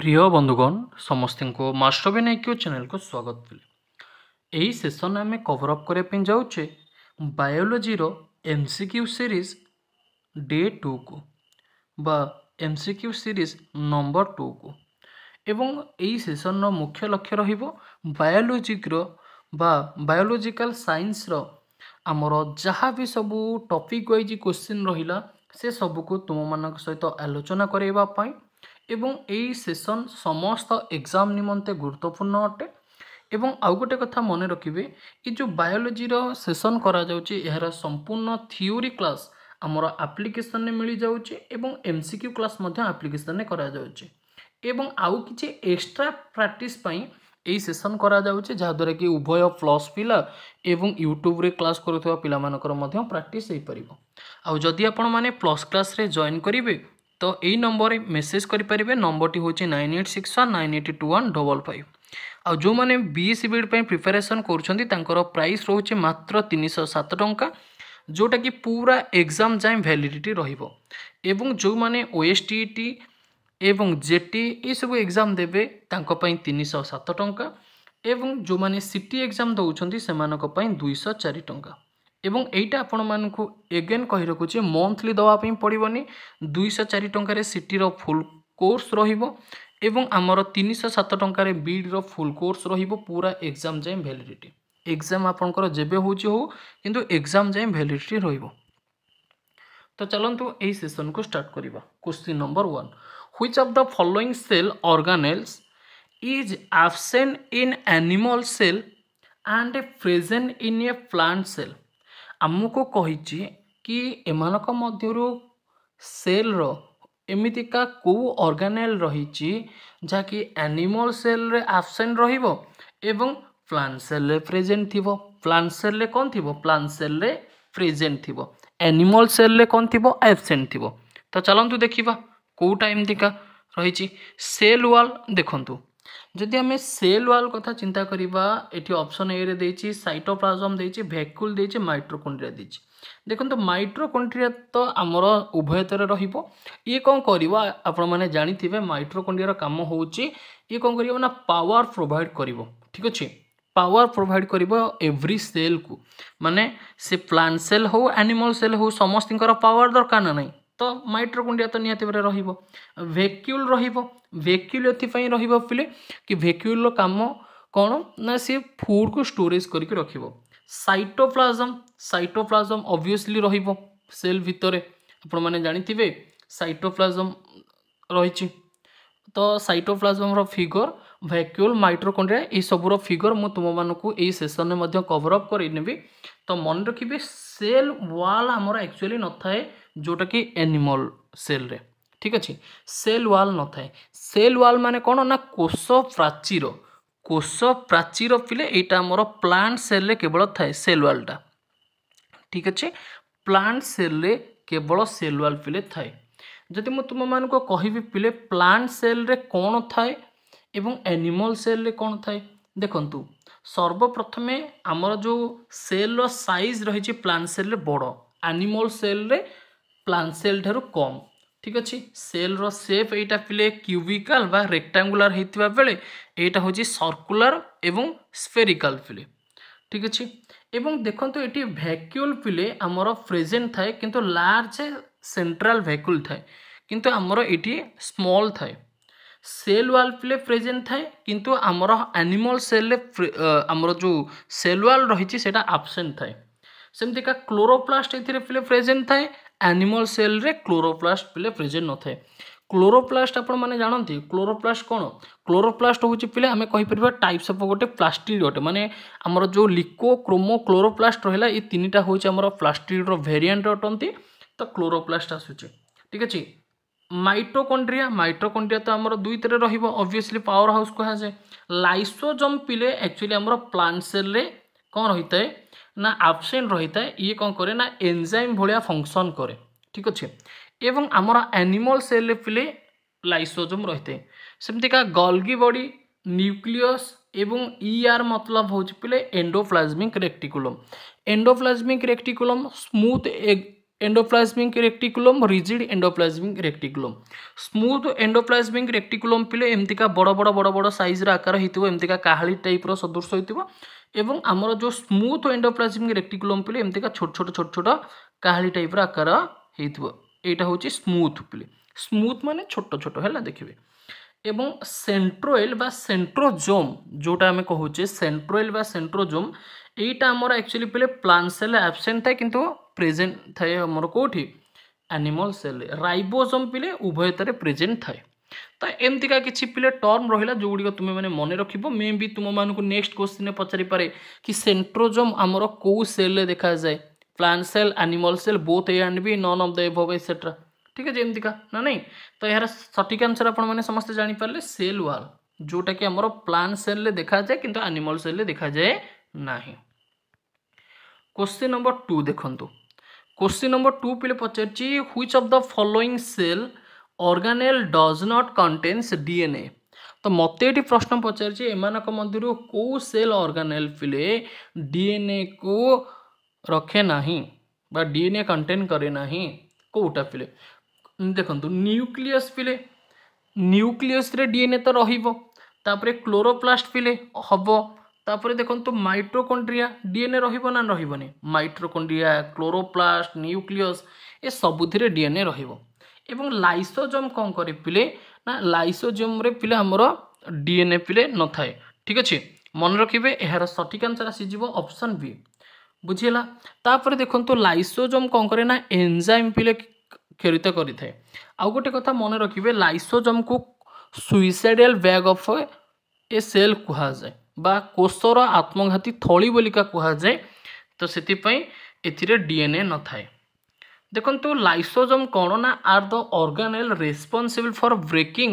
ପ୍ରିୟ ବନ୍ଧୁଗଣ ସମସ୍ତଙ୍କୁ ମାଷ୍ଟର ବିନାୟକ ଚ୍ୟାନେଲକୁ ସ୍ୱାଗତ ଦେଲି ଏହି ସେସନ୍ ଆମେ କଭର ଅପ୍ କରିବା ପାଇଁ ଯାଉଛେ ବାୟୋଲୋଜିର M C Q series day ଟୁକୁ ବା M C Q series number ଟୁକୁ ଏବଂ ଏହି ସେସନ୍ର ମୁଖ୍ୟ ଲକ୍ଷ୍ୟ ରହିବ ବାୟୋଲୋଜିକର ବା ବାୟୋଲୋଜିକାଲ ସାଇନ୍ସର ଆମର ଯାହା ବି ସବୁ ଟପିକ୍ ୱାଇଜ୍ କୋଶ୍ଚିନ୍ ରହିଲା ସେ ସବୁକୁ ତୁମମାନଙ୍କ ସହିତ ଆଲୋଚନା କରାଇବା ପାଇଁ ଏବଂ ଏହି ସେସନ୍ ସମସ୍ତ ଏକ୍ଜାମ୍ ନିମନ୍ତେ ଗୁରୁତ୍ୱପୂର୍ଣ୍ଣ ଅଟେ ଏବଂ ଆଉ ଗୋଟେ କଥା ମନେ ରଖିବେ ଏ ଯେଉଁ ବାୟୋଲୋଜିର ସେସନ୍ କରାଯାଉଛି ଏହାର ସମ୍ପୂର୍ଣ୍ଣ ଥିଓରି କ୍ଲାସ୍ ଆମର ଆପ୍ଲିକେସନ୍ରେ ମିଳିଯାଉଛି ଏବଂ ଏମ୍ ସି କ୍ୟୁ କ୍ଲାସ୍ ମଧ୍ୟ ଆପ୍ଲିକେସନ୍ରେ କରାଯାଉଛି ଏବଂ ଆଉ କିଛି ଏକ୍ସଟ୍ରା ପ୍ରାକ୍ଟିସ୍ ପାଇଁ ଏହି ସେସନ୍ କରାଯାଉଛି ଯାହାଦ୍ୱାରା କି ଉଭୟ ପ୍ଲସ୍ ପିଲା ଏବଂ ୟୁଟ୍ୟୁବ୍ରେ କ୍ଲାସ୍ କରୁଥିବା ପିଲାମାନଙ୍କର ମଧ୍ୟ ପ୍ରାକ୍ଟିସ୍ ହୋଇପାରିବ ଆଉ ଯଦି ଆପଣମାନେ ପ୍ଲସ୍ କ୍ଲାସ୍ରେ ଜଏନ୍ କରିବେ তো এই নম্বরে মেসেজ করে নম্বরটি হচ্ছে nine eight six one nine eight two one double five ଆଉ ଯେଉଁମାନେ ବିଏସ୍ସି ବିଏଡ଼୍ ପାଇଁ ପ୍ରିପାରେସନ୍ କରୁଛନ୍ତି ତାଙ୍କର ପ୍ରାଇସ୍ ରହୁଛି ମାତ୍ର ତିନିଶହ ସାତ ଟଙ୍କା ଯେଉଁଟାକି ପୁରା ଏକ୍ଜାମ୍ ଯାଏଁ ଭ୍ୟାଲିଡ଼ିଟି ରହିବ ଏବଂ ଯେଉଁମାନେ ଓଏସ୍ଟି ଟି ଏବଂ ଜେଟି ଏସବୁ ଏକ୍ଜାମ୍ ଦେବେ ତାଙ୍କ ପାଇଁ ତିନିଶହ ସାତ ଟଙ୍କା ଏବଂ ଯେଉଁମାନେ ସିଟି ଏକ୍ଜାମ୍ ଦେଉଛନ୍ତି ସେମାନଙ୍କ ପାଇଁ ଦୁଇଶହ ଚାରି ଟଙ୍କା এবং ଏଇଟା ଆପଣମାନଙ୍କୁ ଏଗେନ୍ କହି ରଖୁଛି ମନ୍ଥଲି ଦେବା ପାଇଁ ପଡ଼ିବନି ଦୁଇଶହ ଚାରି ଟଙ୍କାରେ ସିଟିର ଫୁଲ୍ କୋର୍ସ ରହିବ ଏବଂ ଆମର ତିନିଶହ ସାତ ଟଙ୍କାରେ ବିଡ଼ର ଫୁଲ୍ କୋର୍ସ ରହିବ ପୁରା ଏକ୍ଜାମ୍ ଯାଏଁ ଭ୍ୟାଲିଡ଼ିଟି ଏକ୍ଜାମ୍ ଆପଣଙ୍କର ଯେବେ ହେଉଛି ହେଉ କିନ୍ତୁ ଏକ୍ଜାମ୍ ଯାଏଁ ଭ୍ୟାଲିଡ଼ିଟି ରହିବ ତ ଚାଲନ୍ତୁ ଏହି ସେସନ୍କୁ ଷ୍ଟାର୍ଟ କରିବା question number one which of the following cell organelles is absent in animal cell and present in a plant cell ଆମକୁ କହିଛି କି ଏମାନଙ୍କ ମଧ୍ୟରୁ ସେଲ୍ର ଏମିତିକା କେଉଁ ଅର୍ଗାନେଲ୍ ରହିଛି ଯାହାକି ଆନିମଲ୍ ସେଲ୍ରେ ଆବସେଣ୍ଟ ରହିବ ଏବଂ ପ୍ଲାଣ୍ଟ ସେଲ୍ରେ ପ୍ରେଜେଣ୍ଟ ଥିବ ପ୍ଲାଣ୍ଟ ସେଲ୍ରେ କ'ଣ ଥିବ ପ୍ଲାଣ୍ଟ ସେଲ୍ରେ ପ୍ରେଜେଣ୍ଟ ଥିବ ଆନିମଲ୍ ସେଲ୍ରେ କ'ଣ ଥିବ ଆବସେଣ୍ଟ ଥିବ ତ ଚାଲନ୍ତୁ ଦେଖିବା କେଉଁଟା ଏମିତିକା ରହିଛି ସେଲ୍ ୱାଲ୍ ଦେଖନ୍ତୁ ଯଦି ଆମେ ସେଲ୍ ୱାଲ୍ କଥା ଚିନ୍ତା କରିବା ଏଠି ଅପସନ୍ ଏରେ ଦେଇଛି ସାଇଟୋପ୍ଲାଜମ୍ ଦେଇଛି ଭେକୁଲ୍ ଦେଇଛି ମାଇଟ୍ରୋକୋଣ୍ଡ୍ରିଆ ଦେଇଛି ଦେଖନ୍ତୁ ମାଇଟ୍ରୋକୋଣ୍ଡ୍ରିଆ ତ ଆମର ଉଭୟତରେ ରହିବ ଇଏ କ'ଣ କରିବ ଆପଣମାନେ ଜାଣିଥିବେ ମାଇଟ୍ରୋକୋଣ୍ଡ୍ରିଆର କାମ ହେଉଛି ଇଏ କ'ଣ କରିବ ନା ପାୱାର ପ୍ରୋଭାଇଡ଼ କରିବ ଠିକ୍ ଅଛି ପାୱାର ପ୍ରୋଭାଇଡ଼ କରିବ ଏଭ୍ରି ସେଲ୍କୁ ମାନେ ସେ ପ୍ଲାଣ୍ଟ ସେଲ୍ ହେଉ ଆନିମଲ୍ ସେଲ୍ ହେଉ ସମସ୍ତଙ୍କର ପାୱାର ଦରକାର ନା ନାହିଁ ତ ମାଇଟ୍ର ଗୁଣ୍ଡିଆ ତ ନିହାତି ଭାବରେ ରହିବ ଭେକ୍ୟୁଲ୍ ରହିବ ଭେକ୍ୟୁଲ୍ ଏଥିପାଇଁ ରହିବ ପିଲେ କି ଭେକ୍ୟୁଲ୍ର କାମ କ'ଣ ନା ସିଏ ଫୁଡ଼୍କୁ ଷ୍ଟୋରେଜ୍ କରିକି ରଖିବ ସାଇଟୋପ୍ଲାଜମ୍ ସାଇଟୋପ୍ଲାଜମ୍ ଅବଭିୟସ୍ଲି ରହିବ ସେଲ୍ ଭିତରେ ଆପଣମାନେ ଜାଣିଥିବେ ସାଇଟୋପ୍ଲାଜମ୍ ରହିଛି ତ ସାଇଟୋପ୍ଲାଜମ୍ର ଫିଗର୍ ଭ୍ୟାକ୍ୟୁଲ୍ ମାଇଟ୍ରୋକଣ୍ଡ୍ରିଆ ଏହିସବୁର ଫିଗର ମୁଁ ତୁମମାନଙ୍କୁ ଏହି ସେସନ୍ରେ ମଧ୍ୟ କଭରଅପ୍ ଅପ୍ କରିନେବି ତ ମନେ ରଖିବେ ସେଲ୍ ୱାଲ୍ ଆମର ଆକ୍ଚୁଆଲି ନଥାଏ ଯେଉଁଟାକି ଏନିମଲ୍ ସେଲ୍ରେ ଠିକ୍ ଅଛି ସେଲ୍ ୱାଲ୍ ନଥାଏ ସେଲ୍ ୱାଲ୍ ମାନେ କ'ଣ ନା କୋଷ ପ୍ରାଚୀର କୋଷ ପ୍ରାଚୀର ପିଲେ ଏଇଟା ଆମର ପ୍ଲାଣ୍ଟ ସେଲ୍ରେ କେବଳ ଥାଏ ସେଲ୍ ୱାଲ୍ଟା ଠିକ୍ ଅଛି ପ୍ଲାଣ୍ଟ ସେଲ୍ରେ କେବଳ ସେଲ୍ ୱାଲ୍ ପିଲେ ଥାଏ ଯଦି ମୁଁ ତୁମମାନଙ୍କୁ କହିବି ପିଲେ ପ୍ଲାଣ୍ଟ ସେଲ୍ରେ କ'ଣ ଥାଏ ଏବଂ ଆନିମଲ୍ ସେଲ୍ରେ କ'ଣ ଥାଏ ଦେଖନ୍ତୁ ସର୍ବପ୍ରଥମେ ଆମର ଯେଉଁ ସେଲ୍ର ସାଇଜ୍ ରହିଛି ପ୍ଲାଣ୍ଟ ସେଲ୍ରେ ବଡ଼ ଆନିମଲ୍ ସେଲ୍ରେ ପ୍ଲାନ୍ ସେଲ୍ ଠାରୁ କମ୍ ଠିକ୍ ଅଛି ସେଲ୍ର ସେପ୍ ଏଇଟା ପିଲେ କ୍ୟୁବିକାଲ ବା ରେକ୍ଟାଙ୍ଗୁଲାର ହେଇଥିବା ବେଳେ ଏଇଟା ହେଉଛି ସର୍କୁଲାର ଏବଂ ସ୍ପେରିକାଲ ପିଲେ ଠିକ୍ ଅଛି ଏବଂ ଦେଖନ୍ତୁ ଏଠି ଭ୍ୟାକ୍ୟୁଲ୍ ପିଲେ ଆମର ପ୍ରେଜେଣ୍ଟ ଥାଏ କିନ୍ତୁ ଲାର୍ଜ ସେଣ୍ଟ୍ରାଲ ଭ୍ୟାକ୍ୟୁଲ୍ ଥାଏ କିନ୍ତୁ ଆମର ଏଠି ସ୍ମଲ୍ ଥାଏ ସେଲ୍ ୱାଲ୍ ପିଲେ ପ୍ରେଜେଣ୍ଟ ଥାଏ କିନ୍ତୁ ଆମର ଆନିମଲ୍ ସେଲ୍ରେ ଆମର ଯେଉଁ ସେଲ୍ ୱାଲ୍ ରହିଛି ସେଇଟା ଆବସେଣ୍ଟ ଥାଏ ସେମିତିକା କ୍ଲୋରୋପ୍ଲାଷ୍ଟ ଏଥିରେ ପିଲେ ପ୍ରେଜେଣ୍ଟ ଥାଏ ଆନିମଲ୍ ସେଲ୍ରେ କ୍ଲୋରୋପ୍ଲାଷ୍ଟ ପିଲେ ପ୍ରେଜେଣ୍ଟ ନଥାଏ କ୍ଲୋରୋପ୍ଲାଷ୍ଟ ଆପଣମାନେ ଜାଣନ୍ତି କ୍ଲୋରୋପ୍ଲାଷ୍ଟ କ'ଣ କ୍ଲୋରୋପ୍ଲାଷ୍ଟ ହେଉଛି ପିଲେ ଆମେ କହିପାରିବା ଟାଇପ୍ସ ଅଫ୍ ଗୋଟେ ପ୍ଲାଷ୍ଟିକ୍ ଅଟେ ମାନେ ଆମର ଯେଉଁ ଲିକୋ କ୍ରୋମୋ କ୍ଲୋରୋପ୍ଲାଷ୍ଟ ରହିଲା ଏଇ ତିନିଟା ହେଉଛି ଆମର ପ୍ଲାଷ୍ଟିକ୍ର ଭେରିଏଣ୍ଟ ଅଟନ୍ତି ତ କ୍ଲୋରୋପ୍ଲାଷ୍ଟ ଆସୁଛି ଠିକ୍ ଅଛି ମାଇଟ୍ରୋକଣ୍ଡ୍ରିଆ ମାଇଟ୍ରୋକଣ୍ଡ୍ରିଆ ତ ଆମର ଦୁଇଥିରେ ରହିବ ଅବଭିୟସଲି ପାୱାର ହାଉସ୍ କୁହାଯାଏ ଲାଇସୋଜମ୍ ପିଲେ ଆକ୍ଚୁଆଲି ଆମର ପ୍ଲାଣ୍ଟ ସେଲ୍ରେ କ'ଣ ରହିଥାଏ ନା ଆବସେଣ୍ଟ ରହିଥାଏ ଇଏ କ'ଣ କରେ ନା ଏନ୍ଜାଇମ୍ ଭଳିଆ ଫଙ୍କସନ୍ କରେ ଠିକ୍ ଅଛି ଏବଂ ଆମର ଆନିମଲ୍ ସେଲ୍ରେ ପିଲେ ଲାଇସୋଜୋମ୍ ରହିଥାଏ ସେମିତିକା ଗଲ୍ଗି ବଡ଼ି ନ୍ୟୁକ୍ଲିୟସ୍ এবং ইআর e মতলব হচ্ছে পিলে endoplasmic reticulum endoplasmic reticulum smooth endoplasmic reticulum rigid endoplasmic reticulum smooth endoplasmic reticulum পিলে এমতিকা বড় বড় বড় বড় সাইজর আকার হইতিব এমতিকা কাহালি টাইপর সদৃশ হইতিব ଏବଂ ଆମର ଯେଉଁ ସ୍ମୁଥ୍ ଏଣ୍ଡୋପ୍ଲାଜମିକ୍ ରେକ୍ଟିକୁଲମ୍ পিলে ଏମିତିକା ছোট ছোট ছোট ছোট কাহি টাইপ্র আকার হয়েথ এইটা হচ্ছে স্মুথ পিলে স্মুথ মানে ছোট ছোট ହେଲା দেখবে এবং সেন্ট্রোয়েল বা সেন্ট্রোজোম যেটা আমি কহুছে সেন্ট্রোয়েল বা সেন্ট্রোজোম এইটা আমার একচুয়ালি পিলে প্লান্ট সেলে আবসেন্ট থাকে কিন্তু প্রেজেন্ট থাকে আমার কোটি অ্যানিমল সেলে রাইবোজোম পিলে উভয়তারে প্রেজেন্ট থাকে ତ ଏମିତିକା କିଛି ପିଲେ ଟର୍ମ ରହିଲା ଯେଉଁଗୁଡ଼ିକ ତୁମେମାନେ ମନେ ରଖିବ ମେ ବି ତୁମମାନଙ୍କୁ ନେକ୍ସଟ କୋଶ୍ଚିନ୍ରେ ପଚାରିପାରେ କି ସେଣ୍ଟ୍ରୋଜମ୍ ଆମର କେଉଁ ସେଲ୍ରେ ଦେଖାଯାଏ plant cell animal cell both A and B none of the above etcetera ଠିକ୍ ଅଛି ଏମିତିକା ନା ନାହିଁ ତ ଏହାର ସଠିକ୍ ଆନ୍ସର୍ ଆପଣମାନେ ସମସ୍ତେ ଜାଣିପାରିଲେ ସେଲ୍ ୱାଲ୍ ଯେଉଁଟାକି ଆମର ପ୍ଲାନ୍ ସେଲ୍ରେ ଦେଖାଯାଏ କିନ୍ତୁ ଆନିମଲ୍ ସେଲ୍ରେ ଦେଖାଯାଏ ନାହିଁ କୋଶ୍ଚିନ୍ ନମ୍ବର ଟୁ ଦେଖନ୍ତୁ କୋଶ୍ଚିନ୍ ନମ୍ବର ଟୁ ପିଲେ ପଚାରିଛି which of the following cell organelle does not contains DNA ତ ମୋତେ ଏଠି ପ୍ରଶ୍ନ ପଚାରିଛି ଏମାନଙ୍କ ମଧ୍ୟରୁ କେଉଁ ସେଲ୍ ଅର୍ଗାନେଲ୍ ପିଲେ ଡିଏନ୍ଏକୁ ରଖେ ନାହିଁ ବା ଡିଏନ୍ଏ କଣ୍ଟେନ୍ କରେ ନାହିଁ କେଉଁଟା ପିଲେ ଦେଖନ୍ତୁ ନ୍ୟୁକ୍ଲିୟସ୍ ପିଲେ ନ୍ୟୁକ୍ଲିୟସ୍ରେ ଡିଏନ୍ଏ ତ ରହିବ ତାପରେ କ୍ଲୋରୋପ୍ଲାଷ୍ଟ ପିଲେ ହେବ ତାପରେ ଦେଖନ୍ତୁ ମାଇଟ୍ରୋକଣ୍ଡ୍ରିଆ ଡିଏନ୍ଏ ରହିବ ନା ରହିବନି ମାଇଟ୍ରୋକଣ୍ଡ୍ରିଆ କ୍ଲୋରୋପ୍ଲାଷ୍ଟ ନ୍ୟୁକ୍ଲିୟସ୍ ଏ ସବୁଥିରେ ଡିଏନ୍ଏ ରହିବ ଏବଂ ଲାଇସୋଜୋମ୍ କ'ଣ କରେ ପିଲେ ନା ଲାଇସୋଜୋମ୍ରେ ପିଲେ ଆମର ଡିଏନ୍ଏ ପିଲେ ନଥାଏ ଠିକ୍ ଅଛି ମନେ ରଖିବେ ଏହାର ସଠିକ୍ ଆନ୍ସର୍ ଆସିଯିବ ଅପସନ୍ ବି ବୁଝିହେଲା ତାପରେ ଦେଖନ୍ତୁ ଲାଇସୋଜୋମ୍ କ'ଣ କରେ ନା ଏନ୍ଜାଇମ୍ ପିଲେ କ୍ଷରିତ କରିଥାଏ ଆଉ ଗୋଟେ କଥା ମନେ ରଖିବେ ଲାଇସୋଜୋମ୍କୁ suicidal bag of a cell କୁହାଯାଏ ବା କୋଷର ଆତ୍ମଘାତୀ ଥଳି ବୋଲିକା କୁହାଯାଏ ତ ସେଥିପାଇଁ ଏଥିରେ ଡିଏନ୍ଏ ନଥାଏ ଦେଖନ୍ତୁ ଲାଇସୋଜୋମ୍ କ'ଣ ନା are the organelle responsible for breaking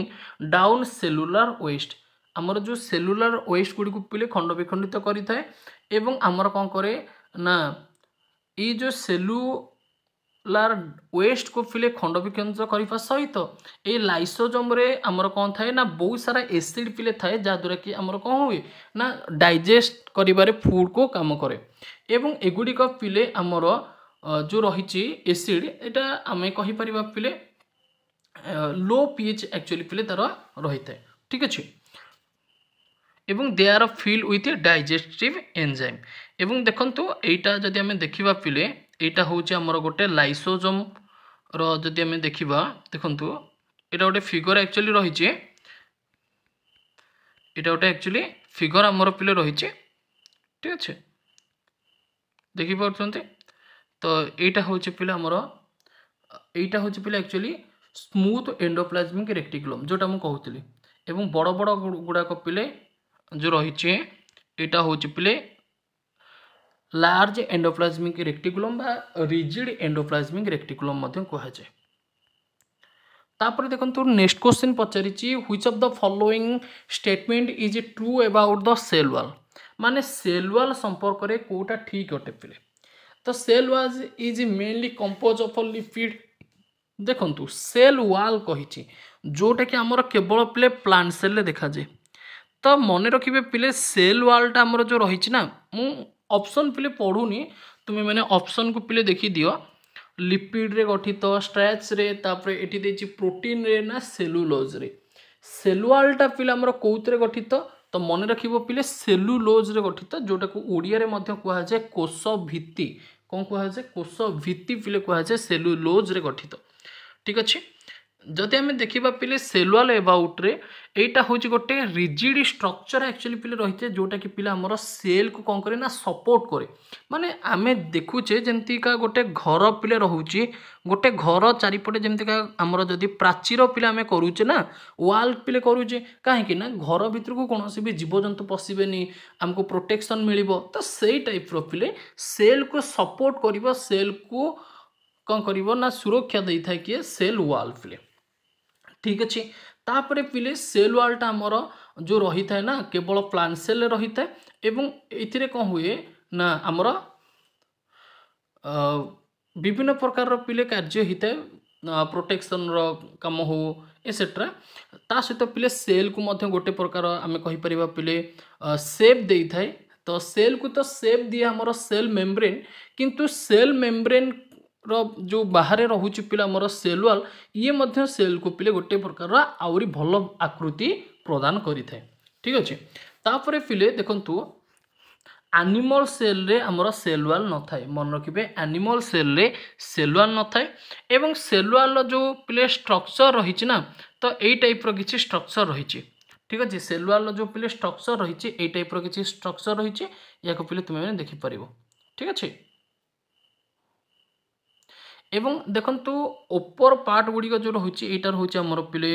down cellular waste ଆମର ଯେଉଁ ସେଲୁଲାର୍ ୱେଷ୍ଟ ଗୁଡ଼ିକୁ ପିଲେ ଖଣ୍ଡ ବିଖଣ୍ଡିତ କରିଥାଏ ଏବଂ ଆମର କ'ଣ କରେ ନା ଏଇ ଯେଉଁ ସେଲୁଲାର୍ ୱେଷ୍ଟକୁ ପିଲେ ଖଣ୍ଡ ବିଖଣ୍ଡିତ କରିବା ସହିତ ଏଇ ଲାଇସୋଜୋମ୍ରେ ଆମର କ'ଣ ଥାଏ ନା ବହୁତ ସାରା ଏସିଡ଼ ପିଲେ ଥାଏ ଯାହାଦ୍ୱାରା କି ଆମର କ'ଣ ହୁଏ ନା ଡାଇଜେଷ୍ଟ କରିବାରେ ଫୁଡ଼କୁ କାମ କରେ ଏବଂ ଏଗୁଡ଼ିକ ପିଲେ ଆମର ଯେଉଁ ରହିଛି ଏସିଡ଼୍ ଏଇଟା ଆମେ କହିପାରିବା ପିଲେ ଲୋ ପିଏଚ୍ ଆକ୍ଚୁଆଲି ପିଲେ ତା'ର ରହିଥାଏ ଠିକ୍ ଅଛି এবং they are fill with a digestive enzyme এবং দেখন্তু এইটা যদি আমি দেখিবা পিলে এইটা হচ্ছে আমার গোটে লাইসোজম র যদি আমি দেখিবা দেখন্তু এটা গোটে ফিগর অ্যাকচুয়ালি রয়েছে এটা গোটে অ্যাকচুয়ালি ফিগর আমার পিলে রয়েছে ঠিক আছে দেখি পাচ্ছেন ତ ଏଇଟା ହେଉଛି ପିଲା ଆମର ଏଇଟା ହେଉଛି ପିଲା ଆକ୍ଚୁଆଲି ସ୍ମୁଥ୍ ଏଣ୍ଡୋପ୍ଲାଜମିକ୍ ରେକ୍ଟିକୁଲମ୍ ଯେଉଁଟା ମୁଁ କହୁଥିଲି ଏବଂ ବଡ଼ ବଡ଼ ଗୁଡ଼ାକ ପିଲେ ଯେଉଁ ରହିଛି ଏଇଟା ହେଉଛି ପିଲେ ଲାର୍ଜ ଏଣ୍ଡୋପ୍ଲାଜମିକ୍ ରେକ୍ଟିକୁଲମ୍ ବା ରିଜିଡ୍ ଏଣ୍ଡୋପ୍ଲାଜମିକ୍ ରେକ୍ଟିକୁଲମ୍ ମଧ୍ୟ କୁହାଯାଏ ତାପରେ ଦେଖନ୍ତୁ ନେକ୍ସଟ କ୍ୱେଶ୍ଚିନ୍ ପଚାରିଛି which of the following statement is true about the cell wall ମାନେ ସେଲ୍ ୱାଲ୍ ସମ୍ପର୍କରେ କେଉଁଟା ଠିକ୍ ଅଟେ ପିଲେ ତ cell wall is mainly compose of a lipid ଦେଖନ୍ତୁ ସେଲ୍ ୱାଲ୍ କହିଛି ଯେଉଁଟାକି ଆମର କେବଳ ପିଲେ ପ୍ଲାଣ୍ଟ ସେଲ୍ରେ ଦେଖାଯାଏ ତ ମନେ ରଖିବେ ପିଲେ ସେଲ୍ ୱାଲ୍ଟା ଆମର ଯେଉଁ ରହିଛି ନା ମୁଁ ଅପସନ୍ ପିଲେ ପଢ଼ୁନି ତୁମେମାନେ ଅପସନ୍କୁ ପିଲେ ଦେଖିଦିଅ ଲିପିଡ଼ରେ ଗଠିତ ଷ୍ଟ୍ରାଚ୍ରେ ତାପରେ ଏଠି ଦେଇଛି ପ୍ରୋଟିନ୍ରେ ନା ସେଲୁଲୋଜ୍ରେ ସେଲୁଆଲ୍ଟା ପିଲା ଆମର କେଉଁଥିରେ ଗଠିତ ତ ମନେ ରଖିବ ପିଲେ ସେଲୁଲୋଜ୍ରେ ଗଠିତ ଯେଉଁଟାକୁ ଓଡ଼ିଆରେ ମଧ୍ୟ କୁହାଯାଏ କୋଷ ଭିତ୍ତି କ'ଣ କୁହାଯାଏ କୋଷ ଭିତ୍ତିପିଲେ କୁହାଯାଏ ସେଲୁଲୋଜ୍ରେ ଗଠିତ ଠିକ୍ ଅଛି ଯଦି ଆମେ ଦେଖିବା ପିଲେ ସେଲୁଆଲ ଏବାଉଟ୍ରେ ଏଇଟା ହେଉଛି ଗୋଟେ ରିଜିଡ୍ ଷ୍ଟ୍ରକ୍ଚର୍ ଆକ୍ଚୁଆଲି ପିଲେ ରହିଛେ ଯେଉଁଟାକି ପିଲା ଆମର ସେଲ୍କୁ କ'ଣ କରେ ନା ସପୋର୍ଟ କରେ ମାନେ ଆମେ ଦେଖୁଛେ ଯେମିତିକା ଗୋଟେ ଘର ପିଲେ ରହୁଛି ଗୋଟେ ଘର ଚାରିପଟେ ଯେମିତିକା ଆମର ଯଦି ପ୍ରାଚୀର ପିଲା ଆମେ କରୁଛେ ନା ୱାଲ୍ ପିଲେ କରୁଛେ କାହିଁକି ନା ଘର ଭିତରକୁ କୌଣସି ବି ଜୀବଜନ୍ତୁ ପଶିବେନି ଆମକୁ ପ୍ରୋଟେକ୍ସନ୍ ମିଳିବ ତ ସେଇ ଟାଇପ୍ର ପିଲେ ସେଲ୍କୁ ସପୋର୍ଟ କରିବ ସେଲ୍କୁ କ'ଣ କରିବ ନା ସୁରକ୍ଷା ଦେଇଥାଏ କିଏ ସେଲ୍ ୱାଲ୍ ପିଲେ ঠিক ଅଛି ତାପରେ ପିଲେ ସେଲ୍ ୱାଲ୍ଟା ଆମର ଯେଉଁ ରହିଥାଏ ନା କେବଳ ପ୍ଲାନ୍ ସେଲ୍ରେ ରହିଥାଏ ଏବଂ ଏଥିରେ କ'ଣ ହୁଏ ନା ଆମର ବିଭିନ୍ନ ପ୍ରକାରର ପିଲେ କାର୍ଯ୍ୟ ହେଇଥାଏ ପ୍ରୋଟେକ୍ସନ୍ର କାମ ହେଉ ଏସେଟ୍ରା ତା ସହିତ ପିଲେ ସେଲ୍କୁ ମଧ୍ୟ ଗୋଟେ ପ୍ରକାର ଆମେ କହିପାରିବା ପିଲେ ସେପ୍ ଦେଇଥାଏ ତ ସେଲ୍କୁ ତ ସେପ୍ ଦିଏ ଆମର ସେଲ୍ ମେମ୍ବ୍ରେନ୍ କିନ୍ତୁ ସେଲ୍ ମେମ୍ବ୍ରେନ୍ ର ଯେଉଁ ବାହାରେ ରହୁଛି ପିଲା ମୋର ସେଲ୍ ୱାଲ୍ ଇଏ ମଧ୍ୟ ସେଲ୍କୁ ପିଲେ ଗୋଟିଏ ପ୍ରକାରର ଆହୁରି ଭଲ ଆକୃତି ପ୍ରଦାନ କରିଥାଏ ଠିକ୍ ଅଛି ତାପରେ ପିଲେ ଦେଖନ୍ତୁ ଆନିମଲ୍ ସେଲ୍ରେ ଆମର ସେଲ୍ ୱାଲ୍ ନଥାଏ ମନେ ରଖିବେ ଆନିମଲ୍ ସେଲ୍ରେ ସେଲ୍ ୱାଲ୍ ନଥାଏ ଏବଂ ସେଲ୍ ୱାଲ୍ର ଯେଉଁ ପିଲେ ଷ୍ଟ୍ରକ୍ଚର୍ ରହିଛି ନା ତ ଏଇ ଟାଇପ୍ର କିଛି ଷ୍ଟ୍ରକ୍ଚର୍ ରହିଛି ଠିକ୍ ଅଛି আছে সেলুয়ারর যে পিলে স্ট্রকচর রয়েছে এই টাইপর কিছু স্ট্রকচর রয়েছে ইয়াকে পিলে তুমি ଦେଖିପାରିବ ଠିକ୍ ଅଛି এবং ଦେଖନ୍ତୁ ଉପର ପାର୍ଟ ଗୁଡ଼ିକ ଯେଉଁଟା ହେଉଛି ଏଇଟା ରହୁଛି ଆମର ପିଲେ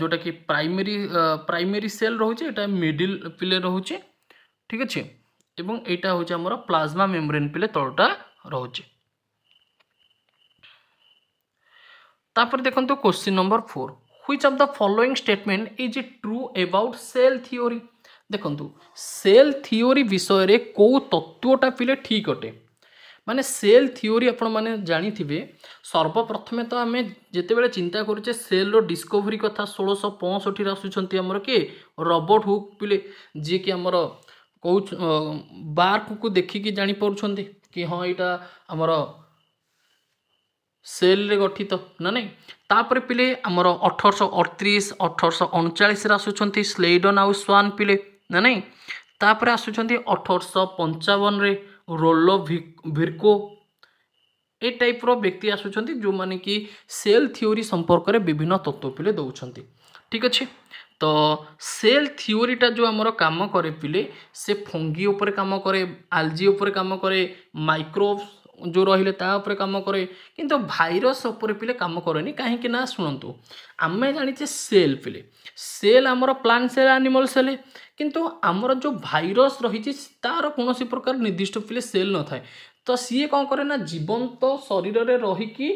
ଯେଉଁଟାକି ପ୍ରାଇମେରୀ ପ୍ରାଇମେରୀ ସେଲ୍ ରହୁଛି ଏଇଟା ମିଡ଼ିଲ୍ ପିଲେ ରହୁଛି ଠିକ୍ ଅଛି ଏବଂ ଏଇଟା ହେଉଛି ଆମର ପ୍ଲାଜମା ମେମ୍ବ୍ରେନ୍ ପିଲେ ତଳଟା ରହୁଛି ତାପରେ ଦେଖନ୍ତୁ question number four which of the following statement is true about cell theory দেখন্তু সেল থিওরি বিষয়ে কেউ তত্ত্বটা পিলে ঠিক অটে মানে সেল থিওরি আপনার জাঁথিবে সর্বপ্রথমে তো আমি যেতবে চিন্তা করছে সেলর ডিসকোভরি কথা ষোলশ পঁয়ষঠিরে আসুচার আমার কি রবর্ট হুক পিলে যে কি আমার কেউ বার্কু দেখিকি জাঁপারুচ্ছেন কি হ্যাঁ এইটা আমার ସେଲ୍ରେ ଗଠିତ ନା ନାହିଁ ତାପରେ ପିଲେ ଆମର ଅଠରଶହ ଅଠତିରିଶ ଅଠରଶହ ଅଣଚାଳିଶରେ ଆସୁଛନ୍ତି ସ୍ଲେଇଡନ୍ ଆଉ ସ୍ୱାନ୍ ପିଲେ ନା ନାହିଁ ତାପରେ ଆସୁଛନ୍ତି ଅଠରଶହ ପଞ୍ଚାବନରେ ରୋଲୋ ଭିର୍କୋ ଏ ଟାଇପ୍ର ବ୍ୟକ୍ତି ଆସୁଛନ୍ତି ଯେଉଁମାନେ କି ସେଲ୍ ଥିଓରି ସମ୍ପର୍କରେ ବିଭିନ୍ନ ତତ୍ତ୍ୱ ପିଲେ ଦେଉଛନ୍ତି ଠିକ୍ ଅଛି ତ ସେଲ୍ ଥିଓରିଟା ଯେଉଁ ଆମର କାମ କରେ ପିଲେ ସେ ଫଙ୍ଗି ଉପରେ କାମ କରେ ଆଲଜି ଉପରେ କାମ କରେ ମାଇକ୍ରୋବ୍ସ ଯେଉଁ ରହିଲେ ତା ଉପରେ କାମ କରେ କିନ୍ତୁ ଭାଇରସ୍ ଉପରେ ପିଲେ କାମ କରେନି କାହିଁକି ନା ଶୁଣନ୍ତୁ ଆମେ ଜାଣିଛେ ସେଲ୍ ପିଲେ ସେଲ୍ ଆମର ପ୍ଲାଣ୍ଟ ସେଲ୍ ଆନିମଲ୍ ସେଲ୍ କିନ୍ତୁ ଆମର ଯେଉଁ ଭାଇରସ୍ ରହିଛି ତା'ର କୌଣସି ପ୍ରକାର ନିର୍ଦ୍ଦିଷ୍ଟ ପିଲେ ସେଲ୍ ନଥାଏ ତ ସିଏ କ'ଣ କରେ ନା ଜୀବନ୍ତ ଶରୀରରେ ରହିକି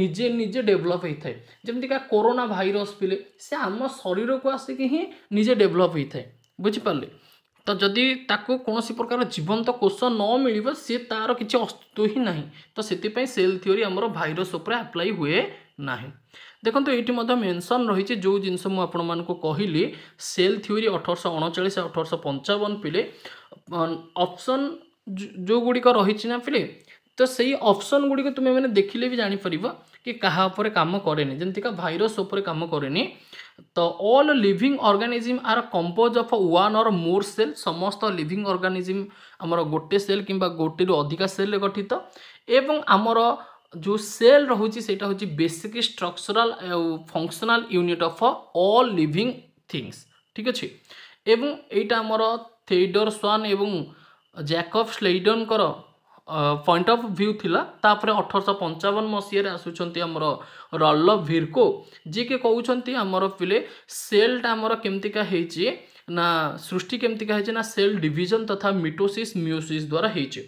ନିଜେ ନିଜେ ଡେଭଲପ୍ ହୋଇଥାଏ ଯେମିତିକା କରୋନା ଭାଇରସ୍ ପିଲେ ସେ ଆମ ଶରୀରକୁ ଆସିକି ହିଁ ନିଜେ ଡେଭଲପ୍ ହୋଇଥାଏ ବୁଝିପାରିଲେ ତ ଯଦି ତାକୁ କୌଣସି ପ୍ରକାର ଜୀବନ୍ତ କୋଷ ନ ମିଳିବ ସିଏ ତା'ର କିଛି ଅସ୍ତିତ୍ୱ ହିଁ ନାହିଁ ତ ସେଥିପାଇଁ ସେଲ୍ ଥିଓରି ଆମର ଭାଇରସ୍ ଉପରେ ଆପ୍ଲାଏ ହୁଏ ନାହିଁ ଦେଖନ୍ତୁ ଏଇଠି ମଧ୍ୟ ମେନସନ୍ ରହିଛି ଯେଉଁ ଜିନିଷ ମୁଁ ଆପଣମାନଙ୍କୁ କହିଲି ସେଲ୍ ଥିଓରି ଅଠରଶହ ଅଣଚାଳିଶ ଅଠରଶହ ପଞ୍ଚାବନ ପିଲେ ଅପସନ୍ ଯେଉଁଗୁଡ଼ିକ ରହିଛି ନା ପିଲେ ତ ସେଇ ଅପସନ୍ ଗୁଡ଼ିକ ତୁମେମାନେ ଦେଖିଲେ ବି ଜାଣିପାରିବ କି କାହା ଉପରେ କାମ କରେନି ଯେମିତିକା ଭାଇରସ୍ ଉପରେ କାମ କରେନି ତ all living organism are compose of one or more cell ସମସ୍ତ ଲିଭିଂ ଅର୍ଗାନିଜିମ୍ ଆମର ଗୋଟେ ସେଲ୍ କିମ୍ବା ଗୋଟିଏରୁ ଅଧିକା ସେଲ୍ରେ ଗଠିତ ଏବଂ ଆମର ଯେଉଁ ସେଲ୍ ରହୁଛି ସେଇଟା ହେଉଛି ବେସିକ୍ ଷ୍ଟ୍ରକ୍ଚରାଲ୍ ଆଉ functional unit of all living things ଠିକ୍ ଅଛି ଏବଂ ଏଇଟା ଆମର ଥେଇଡର ସ୍ୱାନ୍ ଏବଂ ଜ୍ୟାକବ୍ ସ୍ଲେଇଡନଙ୍କର ପଏଣ୍ଟ ଅଫ୍ ଭ୍ୟୁ ଥିଲା ତାପରେ ଅଠରଶହ ପଞ୍ଚାବନ ମସିହାରେ ଆସୁଛନ୍ତି ଆମର ରଲ ଭିର୍କୋ ଯିଏକି କହୁଛନ୍ତି ଆମର ପିଲେ ସେଲ୍ଟା ଆମର କେମିତିକା ହେଇଛି ନା ସୃଷ୍ଟି କେମିତିକା ହେଇଛି ନା ସେଲ୍ ଡିଭିଜନ୍ ତଥା ମିଟୋସିସ୍ ମିଓସିସ୍ ଦ୍ୱାରା ହେଇଛି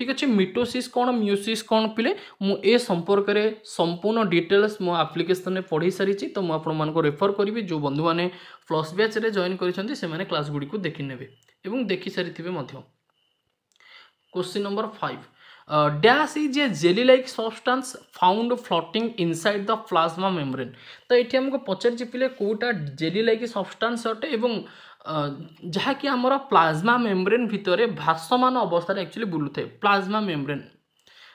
ঠিক ଅଛି ମିଟୋସିସ୍ କ'ଣ ମିଓସିସ୍ କ'ଣ ପିଲେ ମୁଁ ଏ ସମ୍ପର୍କରେ ସମ୍ପୂର୍ଣ୍ଣ ଡିଟେଲ୍ସ ମୋ ଆପ୍ଲିକେସନ୍ରେ ପଢ଼ି ସାରିଛି ତ ମୁଁ ଆପଣମାନଙ୍କୁ ରେଫର୍ କରିବି ଯେଉଁ ବନ୍ଧୁମାନେ ପ୍ଲସ୍ ବ୍ୟାଚ୍ରେ ଜଏନ୍ କରିଛନ୍ତି ସେମାନେ କ୍ଲାସ୍ ଗୁଡ଼ିକୁ ଦେଖିନେବେ ଏବଂ ଦେଖିସାରିଥିବେ ମଧ୍ୟ question number five dash is a jelly like substance found floating inside the plasma membrane তো এটি আমাকে পচারিছি পিলে কোটা জেলি লাইক সবস্টান্স অটে এবং ଯାହାକି ଆମର ପ୍ଲାଜମା ମେମ୍ବ୍ରେନ୍ ଭିତରେ ଭାସମାନ ଅବସ୍ଥାରେ ଆକ୍ଚୁଆଲି ବୁଲୁଥାଏ ପ୍ଲାଜମା ମେମ୍ବ୍ରେନ୍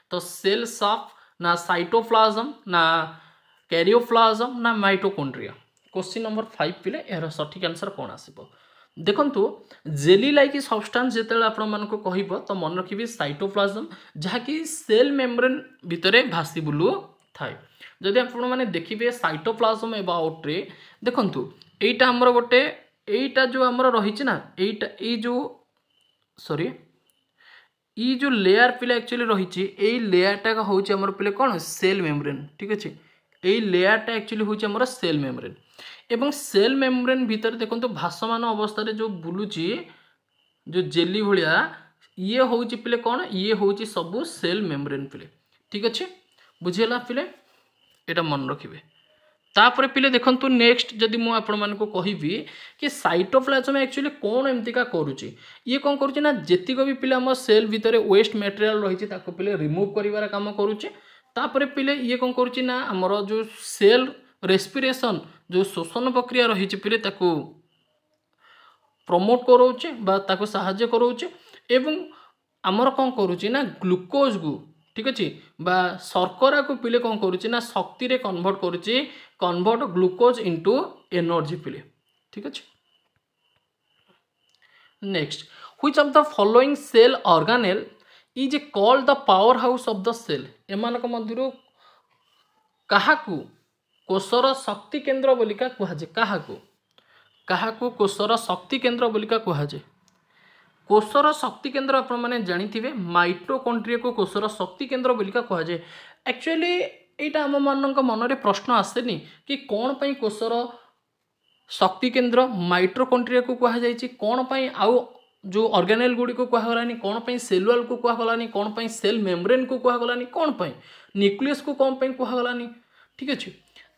ତ ସେଲ୍ ସାଫ୍ ନା ସାଇଟୋପ୍ଲାଜମ୍ ନା କ୍ୟାରିଓପ୍ଲାଜମ୍ ନା ମାଇଟୋକୋଣ୍ଡ୍ରିଆ କୋଶ୍ଚିନ୍ ନମ୍ବର ଫାଇଭ୍ ପିଲେ ଏହାର ସଠିକ୍ ଆନ୍ସର୍ କ'ଣ ଆସିବ ଦେଖନ୍ତୁ ଜେଲି ଲାଇକ୍ ସବଷ୍ଟାନ୍ସ ଯେତେବେଳେ ଆପଣମାନଙ୍କୁ କହିବ ତ ମନେ ରଖିବି ସାଇଟୋପ୍ଲାଜମ୍ ଯାହାକି ସେଲ୍ ମେମ୍ବ୍ରେନ୍ ଭିତରେ ଭାସି ବୁଲୁଥାଏ ଯଦି ଆପଣମାନେ ଦେଖିବେ ସାଇଟୋପ୍ଲାଜମ୍ ଏ ବାଉଟ୍ରେ ଦେଖନ୍ତୁ ଏଇଟା ଆମର ଗୋଟେ এইটা जो ଆମର ରହିଛି ନା ଏଇଟା ଏଇ ଯେଉଁ ସରି ଇ ଯେଉଁ ଲେୟାର ପିଲା ଆକ୍ଚୁଆଲି ରହିଛି ଏଇ ଲେୟାରଟା ହେଉଛି ଆମର ପିଲା କ'ଣ ସେଲ୍ ମେମ୍ବ୍ରେନ୍ ଠିକ୍ ଅଛି ଏଇ ଲେୟାରଟା ଆକ୍ଚୁଆଲି ହେଉଛି ଆମର ସେଲ୍ ମେମ୍ବ୍ରେନ୍ ଏବଂ ସେଲ୍ ମେମ୍ବ୍ରେନ୍ ଭିତରେ ଦେଖନ୍ତୁ ଭାସମାନ ଅବସ୍ଥାରେ ଯେଉଁ ବୁଲୁଛି ଯେଉଁ ଜେଲି ଭଳିଆ ଇଏ ହେଉଛି ପିଲେ କ'ଣ ଇଏ ହେଉଛି ସବୁ ସେଲ୍ ମେମ୍ବ୍ରେନ୍ ପିଲେ ଠିକ୍ ଅଛି ବୁଝିଗଲା ପିଲେ ଏଇଟା ମନେ ରଖିବେ ତାପରେ ପିଲେ ଦେଖନ୍ତୁ ନେକ୍ସଟ ଯଦି ମୁଁ ଆପଣମାନଙ୍କୁ କହିବି କି ସାଇଟୋପ୍ଲାଜମା ଆକ୍ଚୁଆଲି କ'ଣ ଏମିତିକା କରୁଛି ଇଏ କ'ଣ କରୁଛି ନା ଯେତିକ ବି ପିଲା ଆମ ସେଲ୍ ଭିତରେ ୱେଷ୍ଟ ମେଟେରିଆଲ୍ ରହିଛି ତାକୁ ପିଲେ ରିମୁଭ୍ କରିବାର କାମ କରୁଛି ତାପରେ ପିଲେ ଇଏ କ'ଣ କରୁଛି ନା ଆମର ଯେଉଁ ସେଲ୍ ରେସ୍ପିରେସନ୍ ଯେଉଁ ଶୋଷଣ ପ୍ରକ୍ରିୟା ରହିଛି ପିଲେ ତାକୁ ପ୍ରମୋଟ୍ କରାଉଛି ବା ତାକୁ ସାହାଯ୍ୟ କରାଉଛି ଏବଂ ଆମର କ'ଣ କରୁଛି ନା ଗ୍ଲୁକୋଜ୍କୁ ঠিক ଅଛି ବା ଶର୍କରାକୁ ପିଲେ କ'ଣ କରୁଛି ନା ଶକ୍ତିରେ କନଭର୍ଟ କରୁଛି କନଭର୍ଟ ଗ୍ଲୁକୋଜ୍ ଇଣ୍ଟୁ ଏନର୍ଜି ପିଲେ ଠିକ୍ ଅଛି next which of the following cell organelle is a call the power house of the cell ଏମାନଙ୍କ ମଧ୍ୟରୁ କାହାକୁ କୋଷର ଶକ୍ତି କେନ୍ଦ୍ର ବୋଲିକା କୁହାଯାଏ କାହାକୁ କାହାକୁ କୋଷର ଶକ୍ତି କେନ୍ଦ୍ର ବୋଲିକା କୁହାଯାଏ କୋଷର ଶକ୍ତିକେନ୍ଦ୍ର ଆପଣମାନେ ଜାଣିଥିବେ ମାଇଟ୍ରୋକଣ୍ଡ୍ରିଆକୁ କୋଷର ଶକ୍ତିକେନ୍ଦ୍ର ବୋଲିକା କୁହାଯାଏ ଆକ୍ଚୁଆଲି ଏଇଟା ଆମମାନଙ୍କ ମନରେ ପ୍ରଶ୍ନ ଆସେନି କି କ'ଣ ପାଇଁ କୋଷର ଶକ୍ତିକେନ୍ଦ୍ର ମାଇଟ୍ରୋକଣ୍ଡ୍ରିଆକୁ କୁହାଯାଇଛି କ'ଣ ପାଇଁ ଆଉ ଯେଉଁ ଅର୍ଗାନେଲ୍ ଗୁଡ଼ିକୁ କୁହାଗଲାନି କ'ଣ ପାଇଁ ସେଲୱାଲ୍କୁ କୁହାଗଲାନି କ'ଣ ପାଇଁ ସେଲ୍ ମେମ୍ବ୍ରେନ୍କୁ କୁହାଗଲାନି କ'ଣ ପାଇଁ ନ୍ୟୁକ୍ଲିୟସ୍କୁ କ'ଣ ପାଇଁ କୁହାଗଲାନି ଠିକ୍ ଅଛି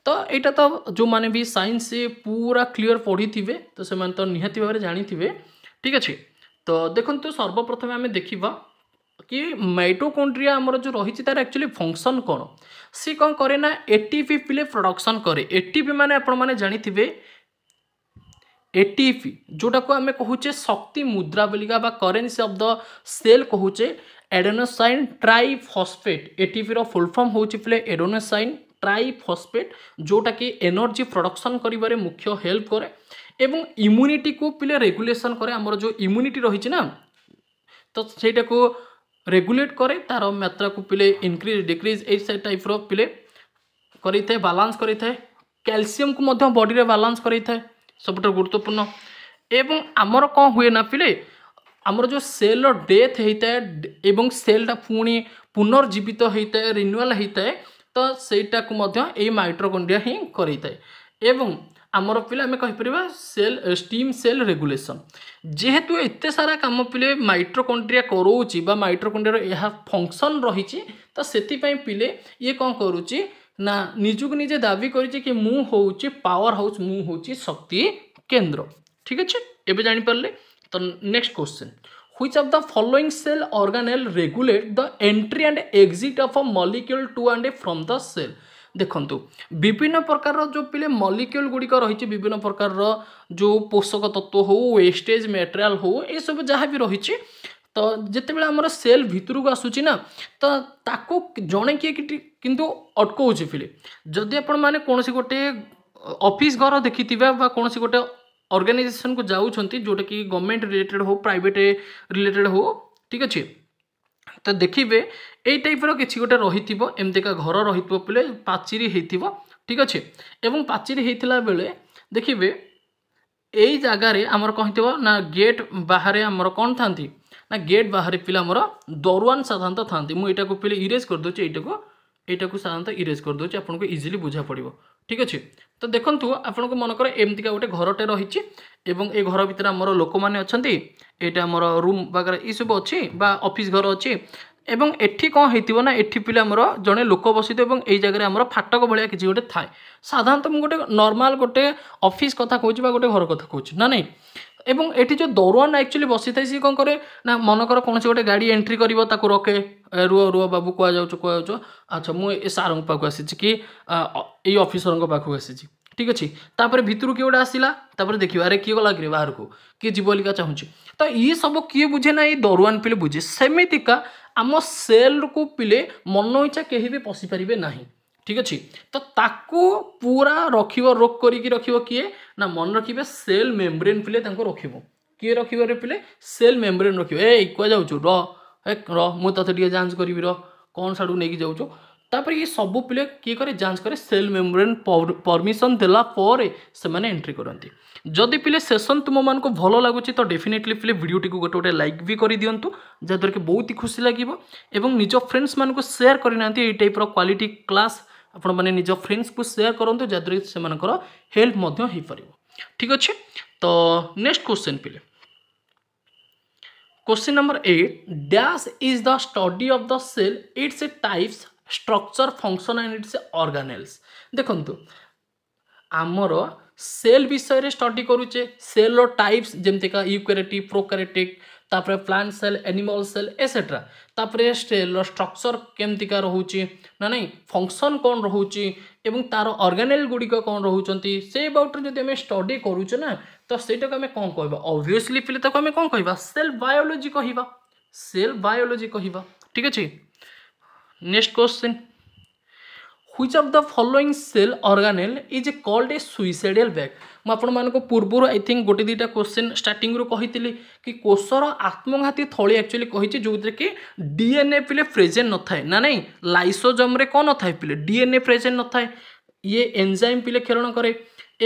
ତ ଏଇଟା ତ ଯେଉଁମାନେ ବି ସାଇନ୍ସ ପୁରା କ୍ଲିଅର୍ ପଢ଼ିଥିବେ ତ ସେମାନେ ତ ନିହାତି ଭାବରେ ଜାଣିଥିବେ ଠିକ୍ ଅଛି ତ ଦେଖନ୍ତୁ ସର୍ବପ୍ରଥମେ ଆମେ ଦେଖିବା କି ମାଇଟୋକଣ୍ଡ୍ରିଆ ଆମର ଯେଉଁ ରହିଛି ତାର ଆକ୍ଚୁଆଲି ଫଙ୍କସନ୍ କ'ଣ ସେ କ'ଣ କରେ ନା ଏଟିପି ପିଲେ ପ୍ରଡକ୍ସନ୍ କରେ ଏଟିପି ମାନେ ଆପଣମାନେ ଜାଣିଥିବେ ଏଟିପି ଯେଉଁଟାକୁ ଆମେ କହୁଛେ ଶକ୍ତି ମୁଦ୍ରା ବୋଲିକା ବା କରେନ୍ସି ଅଫ୍ ଦ ସେଲ୍ କହୁଛେ ଏଡୋନୋସାଇନ୍ ଟ୍ରାଇଫସ୍ଫେଟ୍ ଏଟିପିର ଫୁଲ୍ ଫର୍ମ ହେଉଛି ପିଲେ ଏଡୋନୋସାଇନ୍ ଟ୍ରାଇଫସ୍ଫେଟ୍ ଯେଉଁଟାକି ଏନର୍ଜି ପ୍ରଡକ୍ସନ୍ କରିବାରେ ମୁଖ୍ୟ ହେଲ୍ପ କରେ এবং ইম্যুনিটিକୁ ପିଲେ ରେଗୁଲେସନ୍ କରେ ଆମର ଯେଉଁ ଇମ୍ୟୁନିଟି ରହିଛି ନା ତ ସେଇଟାକୁ ରେଗୁଲେଟ୍ କରେ ତା'ର ମାତ୍ରାକୁ ପିଲେ ଇନକ୍ରିଜ୍ ଡିକ୍ରିଜ୍ ଏଇ ଟାଇପ୍ର ପିଲେ କରିଥାଏ ବାଲାନ୍ସ କରିଥାଏ କ୍ୟାଲସିୟମକୁ ମଧ୍ୟ ବଡ଼ିରେ ବାଲାନ୍ସ କରିଥାଏ ସବୁଠାରୁ ଗୁରୁତ୍ୱପୂର୍ଣ୍ଣ ଏବଂ ଆମର କ'ଣ ହୁଏ ନା ପିଲେ ଆମର ଯେଉଁ ସେଲ୍ର ଡେଥ୍ ହେଇଥାଏ ଏବଂ ସେଲ୍ଟା ପୁଣି ପୁନର୍ଜୀବିତ ହେଇଥାଏ ରିନ୍ୟୁଆଲ୍ ହେଇଥାଏ ତ ସେଇଟାକୁ ମଧ୍ୟ ଏଇ ମାଇଟ୍ରୋକଣ୍ଡିଆ ହିଁ କରିଥାଏ ଏବଂ ଆମର ପିଲା ଆମେ କହିପାରିବା ସେଲ୍ ଷ୍ଟିମ୍ ସେଲ୍ ରେଗୁଲେସନ୍ ଯେହେତୁ ଏତେ ସାରା କାମ ପିଲେ ମାଇଟ୍ରୋକଣ୍ଡ୍ରିଆ କରଉଛି ବା ମାଇଟ୍ରୋକଣ୍ଡ୍ରିଆର ଏହା ଫଙ୍କସନ୍ ରହିଛି ତ ସେଥିପାଇଁ ପିଲେ ଇଏ କ'ଣ କରୁଛି ନା ନିଜକୁ ନିଜେ ଦାବି କରିଛି କି ମୁଁ ହେଉଛି ପାୱାର ହାଉସ୍ ମୁଁ ହେଉଛି ଶକ୍ତି କେନ୍ଦ୍ର ଠିକ୍ ଅଛି ଏବେ ଜାଣିପାରିଲେ ତ next question which of the following cell organelle regulate the entry and exit of a molecule to and from the cell ଦେଖନ୍ତୁ ବିଭିନ୍ନ ପ୍ରକାରର ଯେଉଁ ପିଲେ ମଲିକ୍ୟୁଲ୍ ଗୁଡ଼ିକ ରହିଛି ବିଭିନ୍ନ ପ୍ରକାରର ଯେଉଁ ପୋଷକ ତତ୍ତ୍ୱ ହେଉ ୱେଷ୍ଟେଜ୍ ମେଟେରିଆଲ୍ ହେଉ ଏସବୁ ଯାହା ବି ରହିଛି ତ ଯେତେବେଳେ ଆମର ସେଲ୍ ଭିତରକୁ ଆସୁଛି ନା ତ ତାକୁ ଜଣେ କିଏ କିନ୍ତୁ ଅଟକଉଛି ପିଲେ ଯଦି ଆପଣମାନେ କୌଣସି ଗୋଟିଏ ଅଫିସ୍ ଘର ଦେଖିଥିବା ବା କୌଣସି ଗୋଟେ ଅର୍ଗାନାଇଜେସନ୍କୁ ଯାଉଛନ୍ତି ଯେଉଁଟାକି ଗଭର୍ଣ୍ଣମେଣ୍ଟ ରିଲେଟେଡ଼୍ ହେଉ ପ୍ରାଇଭେଟ୍ ରିଲେଟେଡ଼୍ ହେଉ ଠିକ୍ ଅଛି ତ ଦେଖିବେ ଏଇ ଟାଇପ୍ର କିଛି ଗୋଟେ ରହିଥିବ ଏମିତିକା ଘର ରହିଥିବ ବୋଲେ ପାଚିରି ହେଇଥିବ ଠିକ୍ ଅଛି ଏବଂ ପାଚିରି ହେଇଥିଲା ବେଳେ ଦେଖିବେ ଏଇ ଜାଗାରେ ଆମର କ'ଣ ହେଇଥିବ ନା ଗେଟ୍ ବାହାରେ ଆମର କ'ଣ ଥାନ୍ତି ନା ଗେଟ୍ ବାହାରେ ପିଲା ଆମର ଦରୱାନ ସାଧାରଣତଃ ଥାନ୍ତି ମୁଁ ଏଇଟାକୁ ପିଲେ ଇରେଜ୍ କରିଦେଉଛି ଏଇଟାକୁ ଏଇଟାକୁ ସାଧାରଣତଃ ଇରେଜ୍ କରିଦେଉଛି ଆପଣଙ୍କୁ ଇଜିଲି ବୁଝା ପଡ଼ିବ ଠିକ୍ ଅଛି ତ ଦେଖନ୍ତୁ ଆପଣଙ୍କୁ ମନେକର ଏମିତିକା ଗୋଟେ ଘରଟେ ରହିଛି ଏବଂ ଏ ଘର ଭିତରେ ଆମର ଲୋକମାନେ ଅଛନ୍ତି ଏଇଟା ଆମର ରୁମ୍ ବଗେରା ଏସବୁ ଅଛି ବା ଅଫିସ୍ ଘର ଅଛି ଏବଂ ଏଠି କ'ଣ ହେଇଥିବ ନା ଏଠି ପିଲା ଆମର ଜଣେ ଲୋକ ବସିଥିବ ଏବଂ ଏଇ ଜାଗାରେ ଆମର ଫାଟକ ଭଳିଆ କିଛି ଗୋଟେ ଥାଏ ସାଧାରଣତଃ ମୁଁ ଗୋଟେ ନର୍ମାଲ୍ ଗୋଟେ ଅଫିସ୍ କଥା କହୁଛି ବା ଗୋଟେ ଘର କଥା କହୁଛି ନା ନାହିଁ ଏବଂ ଏଠି ଯେଉଁ ଦରୱାନ ଆକ୍ଚୁଆଲି ବସିଥାଏ ସିଏ କ'ଣ କରେ ନା ମନକର କୌଣସି ଗୋଟେ ଗାଡ଼ି ଏଣ୍ଟ୍ରି କରିବ ତାକୁ ରଖେ ରୁହ ରୁହ ବାବୁ କୁହାଯାଉଛୁ କୁହାଯାଉଛୁ ଆଚ୍ଛା ମୁଁ ଏ ସାର୍ଙ୍କ ପାଖକୁ ଆସିଛି କି ଏଇ ଅଫିସରଙ୍କ ପାଖକୁ ଆସିଛି ঠিক ଅଛି ତାପରେ ଭିତରୁ କିଏ ଗୋଟେ ଆସିଲା ତାପରେ ଦେଖିବା ଆରେ କିଏ ଗଲା କିରେ ବାହାରକୁ କିଏ ଯିବ ବୋଲିକା ଚାହୁଁଛି ତ ଇଏ ସବୁ କିଏ ବୁଝେ ନା ଏଇ ଦରୱାନ ପିଲେ ବୁଝେ ସେମିତିକା ଆମ ସେଲ୍କୁ ପିଲେ ମନ ଇଚ୍ଛା କେହି ବି ପଶିପାରିବେ ନାହିଁ ଠିକ୍ ଅଛି ତ ତାକୁ ପୁରା ରଖିବ ରୋକ୍ କରିକି ରଖିବ କିଏ ନା ମନେ ରଖିବେ ସେଲ୍ ମେମ୍ବ୍ରେନ୍ ପିଲେ ତାଙ୍କୁ ରଖିବ କିଏ ରଖିବରେ ପିଲେ ସେଲ୍ ମେମ୍ବ୍ରେନ୍ ରଖିବ ଏ କୁହାଯାଉଛୁ ର ଏ ର ମୁଁ ତତେ ଟିକେ ଯାଞ୍ଚ କରିବି ର କ'ଣ ସାଡ଼ୁ ନେଇକି ଯାଉଛୁ ତାପରେ ଇଏ ସବୁ ପ୍ଲେ କିଏ କରେ ଯାଞ୍ଚ କରେ ସେଲ୍ ମେମ୍ବ୍ରେନ୍ ପରମିସନ୍ ଦେଲା ପରେ ସେମାନେ ଏଣ୍ଟ୍ରି କରନ୍ତି ଯଦି ପିଲେ ସେସନ୍ ତୁମମାନଙ୍କୁ ଭଲ ଲାଗୁଛି ତ ଡେଫିନେଟଲି ପିଲେ ଭିଡ଼ିଓଟିକୁ ଗୋଟେ ଗୋଟେ ଲାଇକ୍ ବି କରିଦିଅନ୍ତୁ ଯାହାଦ୍ୱାରା କି ବହୁତ ହି ଖୁସି ଲାଗିବ ଏବଂ ନିଜ ଫ୍ରେଣ୍ଡସ୍ମାନଙ୍କୁ ସେୟାର କରିନାହାନ୍ତି ଏଇ ଟାଇପ୍ର କ୍ୱାଲିଟି କ୍ଲାସ୍ ଆପଣମାନେ ନିଜ ଫ୍ରେଣ୍ଡସ୍କୁ ସେୟାର କରନ୍ତୁ ଯାହାଦ୍ୱାରା କି ସେମାନଙ୍କର ହେଲ୍ପ ମଧ୍ୟ ହୋଇପାରିବ ଠିକ୍ ଅଛି ତ ନେକ୍ସଟ କ୍ୱେଶ୍ଚନ୍ ପିଲେ Question number 8 Dash is the study of the cell, its types, structure function and its organelles দেখন্তু ଆମର ସେଲ୍ ବିଷୟରେ ଷ୍ଟଡି କରୁଛେ ସେଲ୍ର ଟାଇପ୍ସ ଯେମିତିକା ୟୁକ୍ୟାରେଟିକ୍ ପ୍ରୋକ୍ୟାରେଟିକ୍ ତାପରେ plant cell animal cell etcetera ତାପରେ ସେଲ୍ର ଷ୍ଟ୍ରକ୍ଚର୍ କେମିତିକା ରହୁଛି ନା ନାହିଁ ଫଙ୍କସନ୍ କ'ଣ ରହୁଛି ଏବଂ ତା'ର ଅର୍ଗାନେଲ୍ ଗୁଡ଼ିକ କ'ଣ ରହୁଛନ୍ତି ସେ ବାଉଟରେ ଯଦି ଆମେ ଷ୍ଟଡି କରୁଛେ ନା ତ ସେଇଟାକୁ ଆମେ କ'ଣ କହିବା ଅବଭିୟସ୍ଲି ପିଲେ ତାକୁ ଆମେ କ'ଣ କହିବା ସେଲ୍ ବାୟୋଲୋଜି କହିବା ସେଲ୍ ବାୟୋଲୋଜି କହିବା ଠିକ୍ ଅଛି next question which of the following cell organelle is called a suicidal bag ମୁଁ ଆପଣମାନଙ୍କୁ ପୂର୍ବରୁ ଆଇ ଥିଙ୍କ ଗୋଟେ ଦୁଇଟା କୋଶ୍ଚିନ୍ ଷ୍ଟାର୍ଟିଂରୁ କହିଥିଲି କି କୋଷର ଆତ୍ମଘାତୀ ଥଳି ଆକ୍ଚୁଆଲି କହିଛି ଯେଉଁଥିରେ କି ଡିଏନ୍ଏ ପିଲେ ପ୍ରେଜେଣ୍ଟ ନଥାଏ ନା ନାହିଁ ଲାଇସୋଜମ୍ରେ କ'ଣ ନଥାଏ ପିଲେ ଡିଏନ୍ଏ ପ୍ରେଜେଣ୍ଟ ନଥାଏ ଇଏ ଏନ୍ଜାଇମ୍ ପିଲେ କ୍ଷରଣ କରେ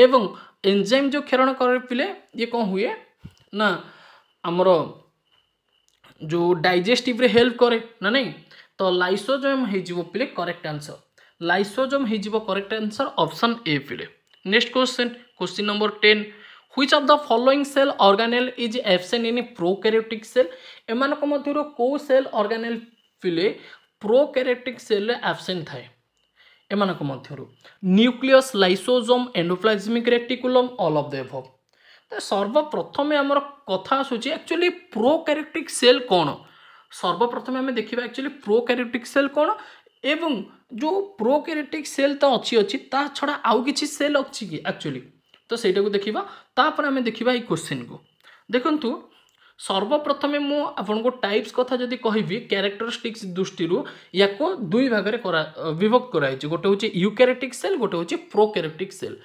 ଏବଂ ଏନ୍ଜାଇମ୍ ଯେଉଁ କ୍ଷରଣ କରେ ପିଲେ ଇଏ କ'ଣ ହୁଏ ନା ଆମର ଯେଉଁ ଡାଇଜେଷ୍ଟିଭ୍ରେ ହେଲ୍ପ କରେ ନା ନାହିଁ ତ ଲାଇସୋଜୋମ୍ ହେଇଯିବ ପିଲେ କରେକ୍ଟ ଆନ୍ସର ଲାଇସୋଜୋମ୍ ହେଇଯିବ କରେକ୍ଟ ଆନ୍ସର ଅପସନ୍ ଏ ପିଲେ next question question number ten which of the following cell organelle is absent in prokaryotic cell ଏମାନଙ୍କ ମଧ୍ୟରୁ କେଉଁ ସେଲ୍ ଅର୍ଗାନେଲ୍ ପିଲେ ପ୍ରୋକ୍ୟାରିଓଟିକ୍ ସେଲ୍ରେ ଆବସେଣ୍ଟ ଥାଏ ଏମାନଙ୍କ ମଧ୍ୟରୁ nucleus lysosome endoplasmic reticulum all of the above ତ ସର୍ବପ୍ରଥମେ ଆମର କଥା ଆସୁଛି ଆକ୍ଚୁଆଲି ପ୍ରୋକ୍ୟାରିଓଟିକ୍ ସେଲ୍ କ'ଣ সর্বপ্রথমে ଆମେ ଦେଖିବା ଆକ୍ଚୁଆଲି ପ୍ରୋ କ୍ୟାରିଓଟିକ୍ ସେଲ୍ କ'ଣ ଏବଂ ଯେଉଁ ପ୍ରୋ କ୍ୟାରିଓଟିକ୍ ସେଲ୍ ତ ଅଛି ଅଛି ତା ଛଡ଼ା ଆଉ କିଛି ସେଲ୍ ଅଛି କି ଆକ୍ଚୁଆଲି ତ ସେଇଟାକୁ ଦେଖିବା ତାପରେ ଆମେ ଦେଖିବା ଏଇ କୋଶ୍ଚିନ୍କୁ ଦେଖନ୍ତୁ ସର୍ବପ୍ରଥମେ ମୁଁ ଆପଣଙ୍କୁ ଟାଇପ୍ସ କଥା ଯଦି କହିବି କ୍ୟାରେକ୍ଟରିଷ୍ଟିକ୍ସ ଦୃଷ୍ଟିରୁ ୟାକୁ ଦୁଇ ଭାଗରେ କରା ବିଭକ୍ତ କରାହେଇଛି ଗୋଟେ ହେଉଛି ୟୁକ୍ୟାରେଟିକ୍ ସେଲ୍ ଗୋଟେ ହେଉଛି prokaryotic cell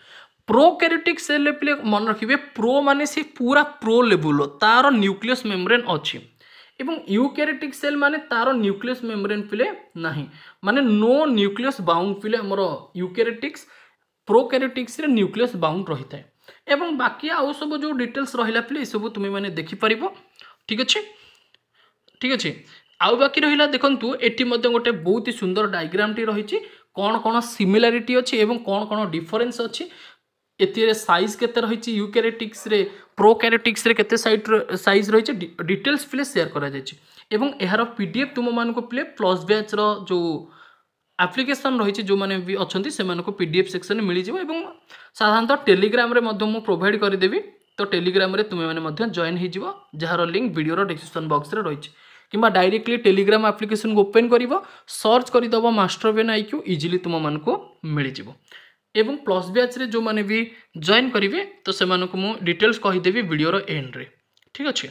prokaryotic ସେଲ୍ରେ ପିଲେ ମନେ ରଖିବେ ପ୍ରୋ ମାନେ ସେ ପୁରା ପ୍ରୋ ଲେବୁଲ୍ର ତା'ର ନ୍ୟୁକ୍ଲିୟସ୍ ମେମ୍ବ୍ରେନ୍ ଅଛି এবং ୟୁକ୍ୟାରିଟିକ୍ ସେଲ୍ ମାନେ ତାର ନ୍ୟୁକ୍ଲିୟସ୍ ମେମ୍ବ୍ରେନ୍ ପିଲେ ନାହିଁ ମାନେ ନୋ ନ୍ୟୁକ୍ଲିୟସ୍ ବାଉଣ୍ଡ ପିଲେ ଆମର ୟୁକ୍ୟାରିଟିକ୍ସ ପ୍ରୋକ୍ୟାରିଟିକ୍ସରେ ନ୍ୟୁକ୍ଲିୟସ୍ ବାଉଣ୍ଡ ରହିଥାଏ ଏବଂ ବାକି ଆଉ ସବୁ ଯେଉଁ ଡିଟେଲ୍ସ ରହିଲା ପିଲେ ଏସବୁ ତୁମେମାନେ ଦେଖିପାରିବ ଠିକ୍ ଅଛି ଠିକ୍ ଅଛି ଆଉ ବାକି ରହିଲା ଦେଖନ୍ତୁ ଏଠି ମଧ୍ୟ ଗୋଟେ ବହୁତ ସୁନ୍ଦର ଡାଇଗ୍ରାମଟି ରହିଛି କ'ଣ କ'ଣ ସିମିଲାରିଟି ଅଛି ଏବଂ କ'ଣ କ'ଣ ଡିଫରେନ୍ସ ଅଛି ଏଥିରେ ସାଇଜ୍ କେତେ ରହିଛି ୟୁକ୍ୟାରିଟିକ୍ସରେ প্রোক্যারিওটিক্সরে কেতে সাইজ সাইজ রয়েছে ডিটেলস পিলে সেয়ার করা যাইছে এবং এর পিডিএফ তুমমানকু পিলে প্লস ব্যাচর যে আপ্লিকেসন রয়েছে ଯେଉଁମାନେ ବି ଅଛନ୍ତି ସେମାନଙ୍କୁ ପି ଡି ଏଫ୍ ସେକ୍ସନ୍ ମିଳିଯିବ ଏବଂ ସାଧାରଣତଃ ଟେଲିଗ୍ରାମରେ ମଧ୍ୟ ମୁଁ ପ୍ରୋଭାଇଡ଼ କରିଦେବି ତ ଟେଲିଗ୍ରାମରେ ତୁମେମାନେ ମଧ୍ୟ ଜଏନ୍ ହେଇଯିବ ଯାହାର ଲିଙ୍କ୍ ଭିଡ଼ିଓର ଡେସ୍କ୍ରିପ୍ସନ୍ ବକ୍ସରେ ରହିଛି କିମ୍ବା ଡାଇରେକ୍ଟଲି ଟେଲିଗ୍ରାମ ଆପ୍ଲିକେସନ୍କୁ ଓପେନ୍ କରିବ ସର୍ଚ୍ଚ କରିଦେବ ମାଷ୍ଟର ବେନ୍ ଆଇକ୍ୟୁ ଇଜିଲି ତୁମମାନଙ୍କୁ ମିଳିଯିବ এবং ପ୍ଲସ୍ ବ୍ୟାଚ୍ରେ ଯେଉଁମାନେ ବି ଜଏନ୍ କରିବେ ତ ସେମାନଙ୍କୁ ମୁଁ ଡିଟେଲ୍ସ କହିଦେବି ଭିଡ଼ିଓର ଏଣ୍ଡରେ ଠିକ୍ ଅଛି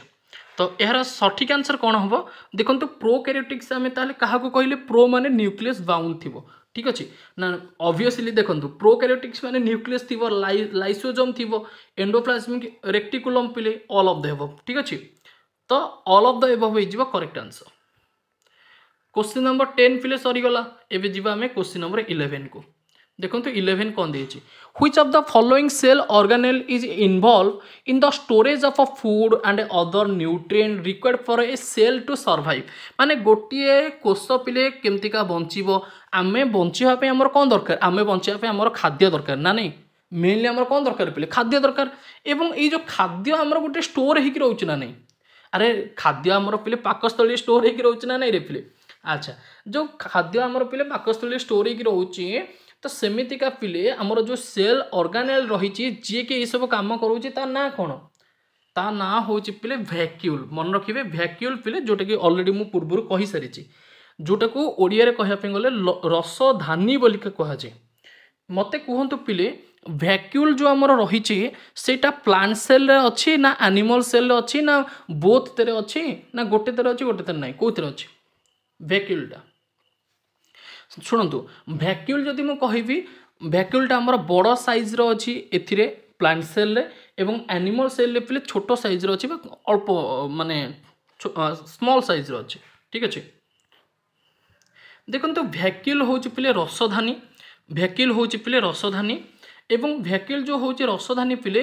ତ ଏହାର ସଠିକ୍ ଆନ୍ସର୍ କ'ଣ ହେବ ଦେଖନ୍ତୁ ପ୍ରୋ କ୍ୟାରିଓଟିକ୍ସ ଆମେ ତାହେଲେ କାହାକୁ କହିଲେ ପ୍ରୋ ମାନେ ନ୍ୟୁକ୍ଲିୟସ୍ ବାଉଣ୍ଡ ଥିବ ଠିକ୍ ଅଛି ନା ଅବଭିୟସଲି ଦେଖନ୍ତୁ ପ୍ରୋ କ୍ୟାରିଓଟିକ୍ସ ମାନେ ନ୍ୟୁକ୍ଲିୟସ୍ ଥିବ ଲାଇସୋଜମ୍ ଥିବ ଏଣ୍ଡୋପ୍ଲାଜମିକ୍ ରେକ୍ଟିକୁଲମ୍ ପିଲେ ଅଲ୍ ଅଫ୍ ଦ ହେବ ଠିକ୍ ଅଛି ତ ଅଲ୍ ଅଫ୍ ଦ ଏଭଭ୍ ହେଇଯିବ correct answer question number ten ପିଲେ ସରିଗଲା ଏବେ ଯିବା ଆମେ କୋଶ୍ଚିନ୍ ନମ୍ବର ଇଲେଭେନ୍କୁ ଦେଖନ୍ତୁ ଇଲେଭେନ୍ କ'ଣ ଦେଇଛି which of the following cell organelle is involve in the storage of a food and other nutrient required for a cell to survive ମାନେ ଗୋଟିଏ କୋଷ ପିଲେ କେମିତିକା ବଞ୍ଚିବ ଆମେ ବଞ୍ଚିବା ପାଇଁ ଆମର କ'ଣ ଦରକାର ଆମେ ବଞ୍ଚିବା ପାଇଁ ଆମର ଖାଦ୍ୟ ଦରକାର ନା ନାହିଁ ମେନ୍ଲି ଆମର କ'ଣ ଦରକାର ପିଲେ ଖାଦ୍ୟ ଦରକାର ଏବଂ ଏଇ ଯେଉଁ ଖାଦ୍ୟ ଆମର ଗୋଟେ ଷ୍ଟୋର୍ ହେଇକି ରହୁଛି ନା ନାହିଁ ଆରେ ଖାଦ୍ୟ ଆମର ପିଲେ ପାକସ୍ଥଳୀ ଷ୍ଟୋର୍ ହେଇକି ରହୁଛି ନା ନାଇଁ ରେ ପିଲେ ଆଚ୍ଛା ଯେଉଁ ଖାଦ୍ୟ ଆମର ପିଲେ ପାକସ୍ଥଳୀ ଷ୍ଟୋର୍ ହେଇକି ରହୁଛି ତ ସେମିତିକା ପିଲେ ଆମର ଯେଉଁ ସେଲ୍ ଅର୍ଗାନେଲ୍ ରହିଛି ଯିଏକି ଏଇସବୁ କାମ କରୁଛି ତା ନାଁ କ'ଣ ତା ନାଁ ହେଉଛି ପିଲେ ଭ୍ୟାକ୍ୟୁଲ୍ ମନେ ରଖିବେ ଭ୍ୟାକ୍ୟୁଲ୍ ପିଲେ ଯେଉଁଟାକି ଅଲରେଡ଼ି ମୁଁ ପୂର୍ବରୁ କହିସାରିଛି ଯେଉଁଟାକୁ ଓଡ଼ିଆରେ କହିବା ପାଇଁ ଗଲେ ରସଧାନୀ ବୋଲିକି କୁହାଯାଏ ମୋତେ କୁହନ୍ତୁ ପିଲେ ଭ୍ୟାକ୍ୟୁଲ୍ ଯେଉଁ ଆମର ରହିଛି ସେଇଟା ପ୍ଲାଣ୍ଟ ସେଲ୍ରେ ଅଛି ନା ଆନିମଲ୍ ସେଲ୍ରେ ଅଛି ନା ବୋଥ୍ ବୋଥ୍ତରେ ଅଛି ନା ଗୋଟେ ତେରେ ଅଛି ଗୋଟେ ତେରେ ନାହିଁ କେଉଁଥିରେ ଅଛି ଭ୍ୟାକ୍ୟୁଲ୍ଟା ଶୁଣନ୍ତୁ ଭ୍ୟାକ୍ୟୁଲ୍ ଯଦି ମୁଁ କହିବି ଭ୍ୟାକ୍ୟୁଲ୍ଟା ଆମର ବଡ଼ ସାଇଜ୍ର ଅଛି ଏଥିରେ ପ୍ଲାଣ୍ଟ ସେଲ୍ରେ ଏବଂ ଆନିମଲ୍ ସେଲ୍ରେ ପିଲେ ଛୋଟ ସାଇଜ୍ର ଅଛି ବା ଅଳ୍ପ ମାନେ ସ୍ମଲ୍ ସାଇଜ୍ର ଅଛି ଠିକ୍ ଅଛି ଦେଖନ୍ତୁ ଭ୍ୟାକ୍ୟୁଲ୍ ହେଉଛି ପିଲେ ରସଧାନୀ ଭ୍ୟାକ୍ୟୁଲ୍ ହେଉଛି ପିଲେ ରସଧାନୀ ଏବଂ ଭ୍ୟାକ୍ୟୁଲ୍ ଯେଉଁ ହେଉଛି ରସଧାନୀ ପିଲେ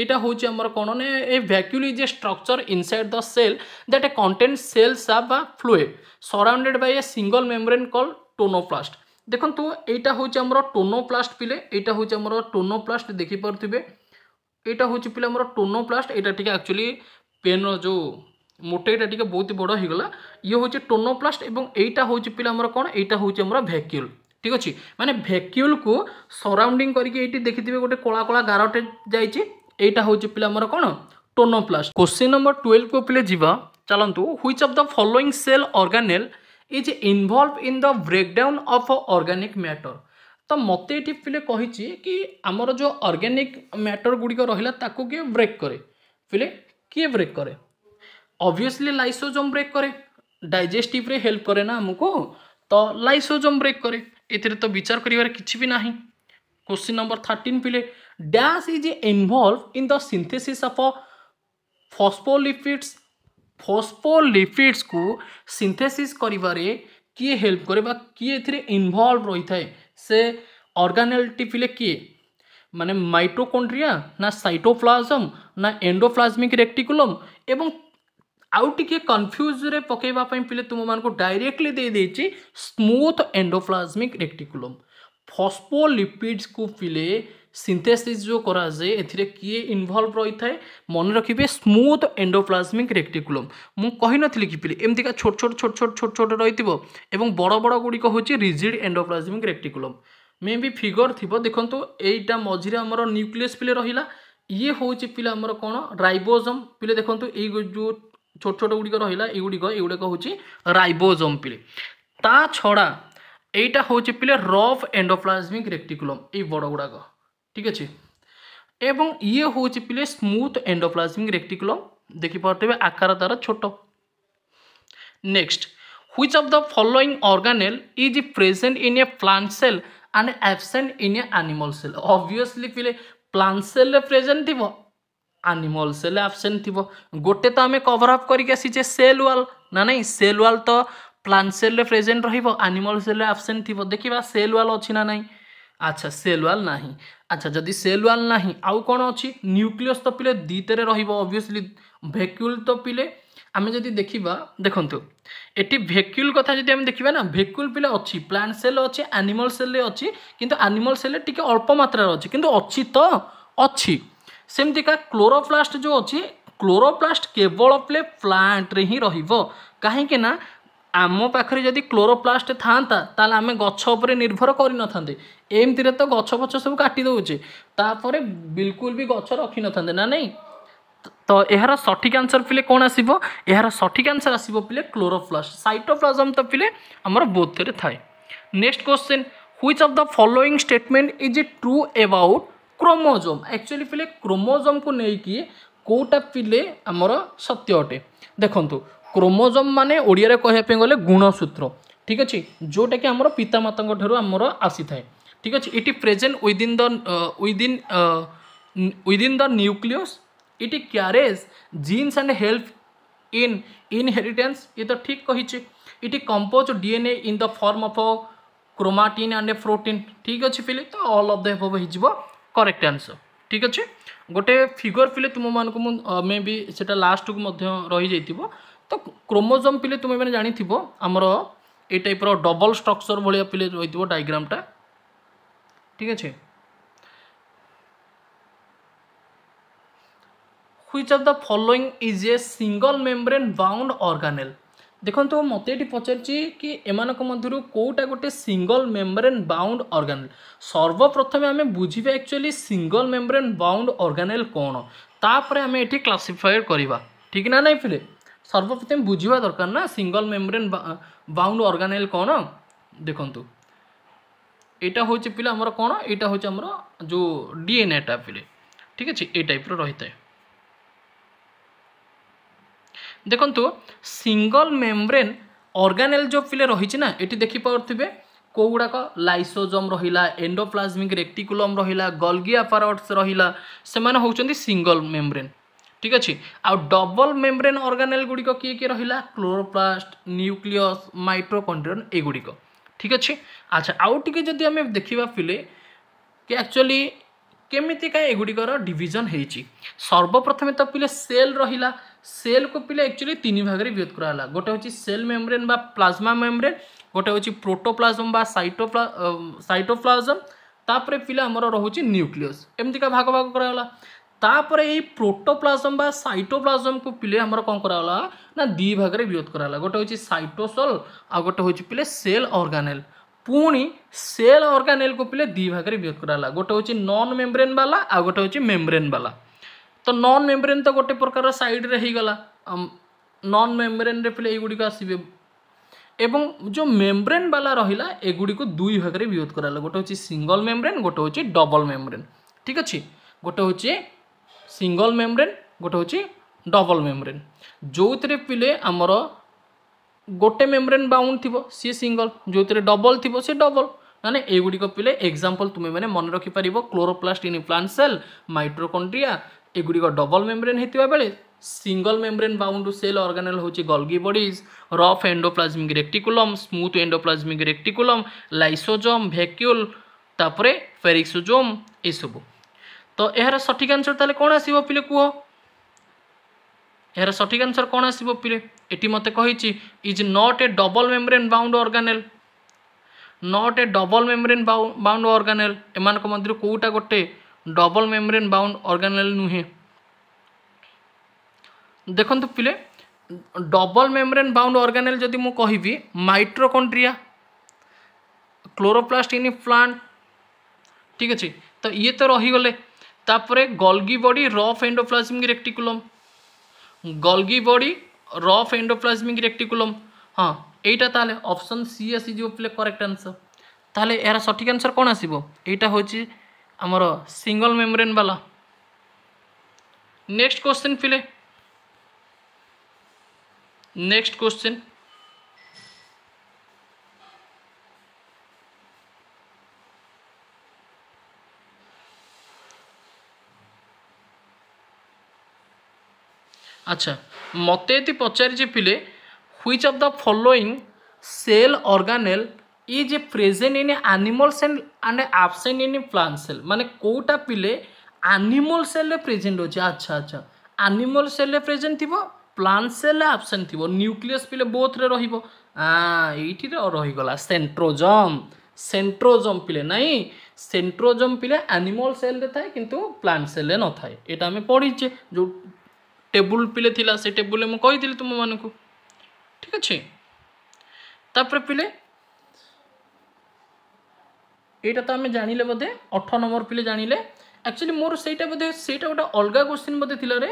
ଏଇଟା ହେଉଛି ଆମର କ'ଣ ନା a vacuole is a structure inside the cell that a content cells ବା fluid surrounded by a single membrane call tonoplast ଦେଖନ୍ତୁ ଏଇଟା ହେଉଛି ଆମର ଟୋନୋପ୍ଲାଷ୍ଟ ପିଲେ ଏଇଟା ହେଉଛି ଆମର ଟୋନୋପ୍ଲାଷ୍ଟ ଦେଖିପାରୁଥିବେ ଏଇଟା ହେଉଛି ପିଲେ ଆମର ଟୋନୋପ୍ଲାଷ୍ଟ ଏଇଟା ଟିକେ ଆକ୍ଚୁଆଲି ପେନ୍ର ଯେଉଁ ମୋଟେଇଟା ଟିକେ ବହୁତ ବଡ଼ ହେଇଗଲା ଇଏ ହେଉଛି ଟୋନୋପ୍ଲାଷ୍ଟ ଏବଂ ଏଇଟା ହେଉଛି ପିଲା ଆମର କ'ଣ ଏଇଟା ହେଉଛି ଆମର ଭ୍ୟାକ୍ୟୁଲ୍ ঠিক ଅଛି মানে ভ্যাক্যুলকু সরাউন্ডিং করিকি এইটি দেখিথিবে গোটে কলা কলা গারটে যাইছি এইটা হচ্ছে পিলা আমার কোণ টোনোপ্লাস্ট কোশ্চিন নম্বর টুয়েলভ কু পিলে যা চালু which of the following cell organelle is involve in the breakdown of organic matter ତ ମୋତେ ଏଠି ପିଲେ କହିଛି କି ଆମର ଯେଉଁ ଅର୍ଗାନିକ୍ ମ୍ୟାଟର ଗୁଡ଼ିକ ରହିଲା ତାକୁ କିଏ ବ୍ରେକ୍ କରେ ପିଲେ କିଏ ବ୍ରେକ୍ କରେ ଅବଭିୟସଲି ଲାଇସୋଜୋମ୍ ବ୍ରେକ୍ କରେ ଡାଇଜେଷ୍ଟିଭ୍ରେ ହେଲ୍ପ କରେ ନା ଆମକୁ ତ ଲାଇସୋଜୋମ୍ ବ୍ରେକ୍ କରେ ଏଥିରେ ତ ବିଚାର କରିବାର କିଛି ବି ନାହିଁ क्वेश्चन नंबर थर्टीन पिले dash is involve in the synthesis of phospholipids ଫୋସ୍ଫୋଲିପିଡ୍ସକୁ ସିନ୍ଥେସିସ୍ କରିବାରେ କିଏ ହେଲ୍ପ କରେ ବା କିଏ ଏଥିରେ ଇନଭଲ୍ଭ ରହିଥାଏ ସେ ଅର୍ଗାନେଲ୍ ଟିପିଲେ କିଏ ମାନେ ମାଇଟୋକଣ୍ଡ୍ରିଆ ନା ସାଇଟୋପ୍ଲାଜମ୍ ନା ଏଣ୍ଡୋପ୍ଲାଜମିକ୍ ରେକ୍ଟିକୁଲମ୍ ଏବଂ ଆଉ ଟିକିଏ କନଫ୍ୟୁଜ୍ରେ ପକାଇବା ପାଇଁ ପିଲେ ତୁମମାନଙ୍କୁ ଡାଇରେକ୍ଟଲି ଦେଇଦେଇଛି ସ୍ମୁଥ୍ ଏଣ୍ଡୋପ୍ଲାଜମିକ୍ ରେକ୍ଟିକୁଲମ୍ ଫସ୍ଫୋଲିପିଡ୍ସକୁ ପିଲେ ସିନ୍ଥେସିସ୍ ଯେଉଁ କରାଯାଏ ଏଥିରେ କିଏ ଇନଭଲ୍ଭ ରହିଥାଏ ମନେ ରଖିବେ ସ୍ମୁଥ୍ ଏଣ୍ଡୋପ୍ଲାଜମିକ୍ ରେକ୍ଟିକୁଲମ୍ ମୁଁ କହିନଥିଲି କି ପିଲି ଏମିତିକା ଛୋଟ ଛୋଟ ଛୋଟ ଛୋଟ ଛୋଟ ଛୋଟ ରହିଥିବ ଏବଂ ବଡ଼ ବଡ଼ ଗୁଡ଼ିକ ହେଉଛି rigid endoplasmic reticulum maybe figure ଥିବ ଦେଖନ୍ତୁ ଏଇଟା ମଝିରେ ଆମର ନ୍ୟୁକ୍ଲିୟସ୍ ପିଲେ ରହିଲା ଇଏ ହେଉଛି ପିଲା ଆମର କ'ଣ ରାଇବୋଜମ୍ ପିଲେ ଦେଖନ୍ତୁ ଏଇ ଯେଉଁ ଛୋଟ ଛୋଟ ଗୁଡ଼ିକ ରହିଲା ଏଗୁଡ଼ିକ ଏଗୁଡ଼ାକ ହେଉଛି ରାଇବୋଜମ୍ ପିଲେ ତା ଛଡ଼ା এইটা হচ্ছে পিলে রফ এন্ডোপ্লাজমিক রেক্টিকুলম এই বড় গুড়াক ঠিক আছে এবং ইয়ে ହେଉଛି ପିଲେ ସ୍ମୁଥ୍ ଏଣ୍ଡୋପ୍ଲାଜମିକ୍ ରେକ୍ଟିକୁଲମ୍ ଦେଖିପାରୁଥିବେ ଆକାର ତା'ର ଛୋଟ next which of the following organelle is present in a plant cell and absent in a animal cell obviously pile plant cell le present thibo animal cell absent thibo gote to ame cover up kari asiche cell wall na nai cell wall to plant cell le present rahibo animal cell le absent thibo dekhiba cell wall achi na nai acha cell wall nahi আচ্ছা যদি cell wall না আউ কোণ অছি নিউক্লিয়স তো পিলে দ্বিতীয় রহব obviously ভেকুল তো পিলে আমি যদি দেখিবা দেখন্তু এটি ভেকুল কথা যদি আমি দেখিবা না ভেকুল পিলে অছি প্লান্ট সেল অছি আনিমল সেল অছি কিন্তু আনিমল সেল টিকে অল্প মাত্রার অছি কিন্তু অছি তো অছি সেমতিকা ক্লোরোপ্লাস্ট যে অছি ক্লোরোপ্লাস্ট কেবল পিলে প্লান্টরে হি রহব কাহিঁকি না ଆମ যদি ক্লোরোপ্লাস্ট থাকে ଥାଆନ୍ତା ତାହେଲେ ଆମେ ଗଛ ଉପରେ ନିର୍ଭର କରିନଥାନ୍ତେ ଏମିତିରେ ତ ଗଛ ଫଛ ସବୁ କାଟି ଦେଉଛି ତାପରେ ବିଲକୁଲ ବି ଗଛ ରଖିନଥାନ୍ତେ ନା ନାହିଁ ତ ଏହାର ସଠିକ୍ ଆନ୍ସର୍ ପିଲେ କ'ଣ ଆସିବ ଏହାର ସଠିକ୍ ଆନ୍ସର୍ ଆସିବ ପିଲେ କ୍ଲୋରୋପ୍ଲାଷ୍ଟ ସାଇଟୋପ୍ଲାଜମ୍ ତ ପିଲେ ଆମର ବୋଥରେ ଥାଏ next question which of the following statement is ই ট্রু এবাউট ক্রোমোজোম একচুয়ালি পিলে ক্রোমোজোমকু নেইকি কোটা পিলে আমার সত্য অটে দেখুন ক্রোমোজোম মানে ওড়িয়ার কহিয়া গেলে গুণসূত্র ঠিক আছে যেটাকি আমার পিতামাতা ঠার আমার আসি থাকে ঠিক আছে এটি present within the within within the nucleus it carries genes and help in inheritance এ তো ঠিক কহিছে it compose DNA in the form of chromatin and a protein ঠিক আছে ফিলি তো অল অফ দ্য হেভ হয়েযিব করেক্ট আনসর ঠিক আছে গোটে ফিগর ফিলে তুমি মানুষ মে বি সেটা লাস্টকু মধ্যে রহিযাই তো ক্রোমোজম পিলে তুমি মানে জাণিথিব আমার এই টাইপর ডবল স্ট্রকচর ভাগ পিলে রয়েছে ডায়াগ্রামটা ঠিক আছে which of the following is a single membrane bound organelle ଦେଖନ୍ତୁ ମୋତେ ଏଠି ପଚାରିଛି କି ଏମାନଙ୍କ ମଧ୍ୟରୁ କେଉଁଟା ଗୋଟେ ସିଙ୍ଗଲ୍ ମେମ୍ବ୍ରେନ୍ ବାଉଣ୍ଡ ଅର୍ଗାନେଲ୍ ସର୍ବପ୍ରଥମେ ଆମେ ବୁଝିବା actually single membrane bound organelle କ'ଣ ତାପରେ ଆମେ ଏଠି କ୍ଲାସିଫାଏଡ଼ କରିବା ଠିକ୍ ନା ନାହିଁ ପିଲେ ସର୍ବପ୍ରଥମେ ବୁଝିବା ଦରକାର ନା ସିଙ୍ଗଲ୍ ମେମ୍ବ୍ରେନ୍ ବାଉଣ୍ଡ ଅର୍ଗାନେଲ୍ କ'ଣ ଦେଖନ୍ତୁ এটা হচ্ছে পিলা আমার কোণ এটা হচ্ছে আমার যে ডিএনএটা পিলে ঠিক আছে এই টাইপর রহিথায় দেখন্তু সিঙ্গল মেমব্রেন অর্গানেল যে পিলে রয়েছে না এটি দেখিপারে কেউগুড়াক লাইসোজম রহিলা এন্ডোপ্লাজমিক রেক্টিকুলম রহিলা গলগিয়া পারটস রহিলা সেমানে হচ্ছেন সিঙ্গল মেমব্রেন ঠিক আছে আউ ডবল মেমব্রেন অর্গানেল গুড়িক কি কি রহিলা ক্লোরোপ্লাস্ট নিউক্লিয়স মাইট্রোকন্ড্রিয়ন এগুড়িক ঠিক ଅଛି ଆଚ୍ଛା ଆଉ ଟିକେ ଯଦି ଆମେ ଦେଖିବା ପିଲେ କି ଆକ୍ଚୁଆଲି କେମିତିକା ଏଗୁଡ଼ିକର ଡିଭିଜନ୍ ହେଇଛି ସର୍ବପ୍ରଥମେ ତ ପିଲେ ସେଲ୍ ରହିଲା ସେଲ୍କୁ ପିଲେ ଆକ୍ଚୁଆଲି ତିନି ଭାଗରେ ବିଭେଦ କରାହେଲା ଗୋଟେ ହେଉଛି ସେଲ୍ ମେମ୍ବ୍ରେନ୍ ବା ପ୍ଲାଜମା ମେମ୍ବ୍ରେନ୍ ଗୋଟେ ହେଉଛି ପ୍ରୋଟୋପ୍ଲାଜମ୍ ବା ସାଇଟୋପ୍ଲା ସାଇଟୋପ୍ଲାଜମ୍ ତାପରେ ପିଲା ଆମର ରହୁଛି ନ୍ୟୁକ୍ଲିୟସ୍ ଏମିତିକା ଭାଗ ଭାଗ କରାଗଲା ତାପରେ ଏଇ ପ୍ରୋଟୋପ୍ଲାଜମ୍ ବା ସାଇଟୋପ୍ଲାଜମ୍କୁ ପିଲେ ଆମର କ'ଣ କରାଗଲା ନା ଦୁଇ ଭାଗରେ ବିରୋଧ କରାଗଲା ଗୋଟେ ହେଉଛି ସାଇଟୋସଲ୍ ଆଉ ଗୋଟେ ହେଉଛି ପିଲେ ସେଲ୍ ଅର୍ଗାନେଲ୍ ପୁଣି ସେଲ୍ ଅର୍ଗାନେଲ୍କୁ ପିଲେ ଦୁଇ ଭାଗରେ ବିରୋଧ କରାଗଲା ଗୋଟେ ହେଉଛି ନନ୍ ମେମ୍ବ୍ରେନ୍ ବାଲା ଆଉ ଗୋଟେ ହେଉଛି ମେମ୍ବ୍ରେନ୍ ବାଲା ତ ନନ୍ ମେମ୍ବ୍ରେନ୍ ତ ଗୋଟେ ପ୍ରକାର ସାଇଡ଼୍ରେ ହେଇଗଲା ନନ୍ ମେମ୍ବ୍ରେନ୍ରେ ପିଲେ ଏଇଗୁଡ଼ିକ ଆସିବେ এবং যে মেমব্রেন বালা রহিলা এগুড়ি দুই ভাগে বিভেদ করা গোটে হচ্ছে সিঙ্গল মেমব্রেন গোটে হচ্ছে ডবল মেমব্রেন ঠিক আছে গোটে হচ্ছে ସିଙ୍ଗଲ୍ ମେମ୍ବ୍ରେନ୍ ଗୋଟେ ହେଉଛି ଡବଲ୍ ମେମ୍ବ୍ରେନ୍ ଯେଉଁଥିରେ ପିଲେ ଆମର ଗୋଟେ ମେମ୍ବ୍ରେନ୍ ବାଉଣ୍ଡ ଥିବ ସିଏ ସିଙ୍ଗଲ୍ ଯେଉଁଥିରେ ଡବଲ୍ ଥିବ ସିଏ ଡବଲ୍ ମାନେ ଏଗୁଡ଼ିକ ପିଲେ ଏକ୍ଜାମ୍ପଲ୍ ତୁମେମାନେ ମନେ ରଖିପାରିବ chloroplast in plant cell mitochondria ଏଗୁଡ଼ିକ ଡବଲ୍ ମେମ୍ବ୍ରେନ୍ ହେଇଥିବା ବେଳେ single membrane bound cell organelle হচ্ছে Golgi bodies rough endoplasmic reticulum smooth endoplasmic reticulum lysosome vacuole তারপরে ফেরিক্সোজোম এসবু তো ଏହାର ସଠିକ୍ ଆନ୍ସର୍ ତାହେଲେ କ'ଣ ଆସିବ ପିଲେ କୁହ ଏହାର ସଠିକ୍ ଆନ୍ସର୍ କ'ଣ ଆସିବ ପିଲେ ଏଠି ମୋତେ କହିଛି is not a double membrane bound organelle not a double membrane bound organelle ଏମାନଙ୍କ ମଧ୍ୟରୁ କେଉଁଟା ଗୋଟେ ଡବଲ୍ ମେମ୍ବ୍ରେନ୍ ବାଉଣ୍ଡ ଅର୍ଗାନେଲ୍ ନୁହେଁ ଦେଖନ୍ତୁ ପିଲେ ଡବଲ୍ ମେମ୍ବ୍ରେନ୍ ବାଉଣ୍ଡ ଅର୍ଗାନେଲ୍ ଯଦି ମୁଁ କହିବି ମାଇଟ୍ରୋକଣ୍ଡ୍ରିଆ କ୍ଲୋରୋପ୍ଲାଷ୍ଟ ଇନ୍ ପ୍ଲାଣ୍ଟ ଠିକ୍ ଅଛି ତ ଇଏ ତ ରହିଗଲେ তারপরে Golgi body rough endoplasmic reticulum Golgi body rough endoplasmic reticulum হ্যাঁ এইটা তাহলে অপশন সি আসি আসিযোগ পিলে করেক্ট আনসর তাহলে এর সঠিক আনসর কোণ আসব এইটা হচ্ছে আমার সিঙ্গল মেমোরেন বালা নেক্সট কোশ্চেন পিলে নেক্সট কোশ্চেন ଆଚ୍ଛା ମୋତେ ଏଠି ପଚାରିଛି ପିଲେ which of the following cell organelle is present in animal cell and absent in plant cell ମାନେ କେଉଁଟା ପିଲେ ଆନିମଲ୍ ସେଲ୍ରେ ପ୍ରେଜେଣ୍ଟ ଅଛି ଆଚ୍ଛା ଆଚ୍ଛା ଆନିମଲ୍ ସେଲ୍ରେ ପ୍ରେଜେଣ୍ଟ ଥିବ ପ୍ଲାଣ୍ଟ ସେଲ୍ରେ ଆବସେଣ୍ଟ ଥିବ ନ୍ୟୁକ୍ଲିୟସ୍ ପିଲେ ବୋଥ୍ରେ ରହିବ ଏଇଠିରେ ରହିଗଲା ସେଣ୍ଟ୍ରୋଜମ୍ সেন্ট্রোজম পিলে নাই সেন্ট্রোজম পিলে অ্যানিমল সেলরে থাকে কিন্তু প্লান্ট সেলে নথায় এটা আমি পড়িছে যে ଟେବୁଲ ପିଲେ ଥିଲା ସେ ଟେବୁଲରେ ମୁଁ କହିଥିଲି ତୁମମାନଙ୍କୁ ଠିକ୍ ଅଛି ତାପରେ ପିଲେ ଏଇଟା ତ ଆମେ ଜାଣିଲେ ବୋଧେ ଅଠର ନମ୍ବର ପିଲେ ଜାଣିଲେ ଆକ୍ଚୁଆଲି ମୋର ସେଇଟା ବୋଧେ ସେଇଟା ଗୋଟେ ଅଲଗା କୋଶ୍ଚିନ୍ ବୋଧେ ଥିଲା ରେ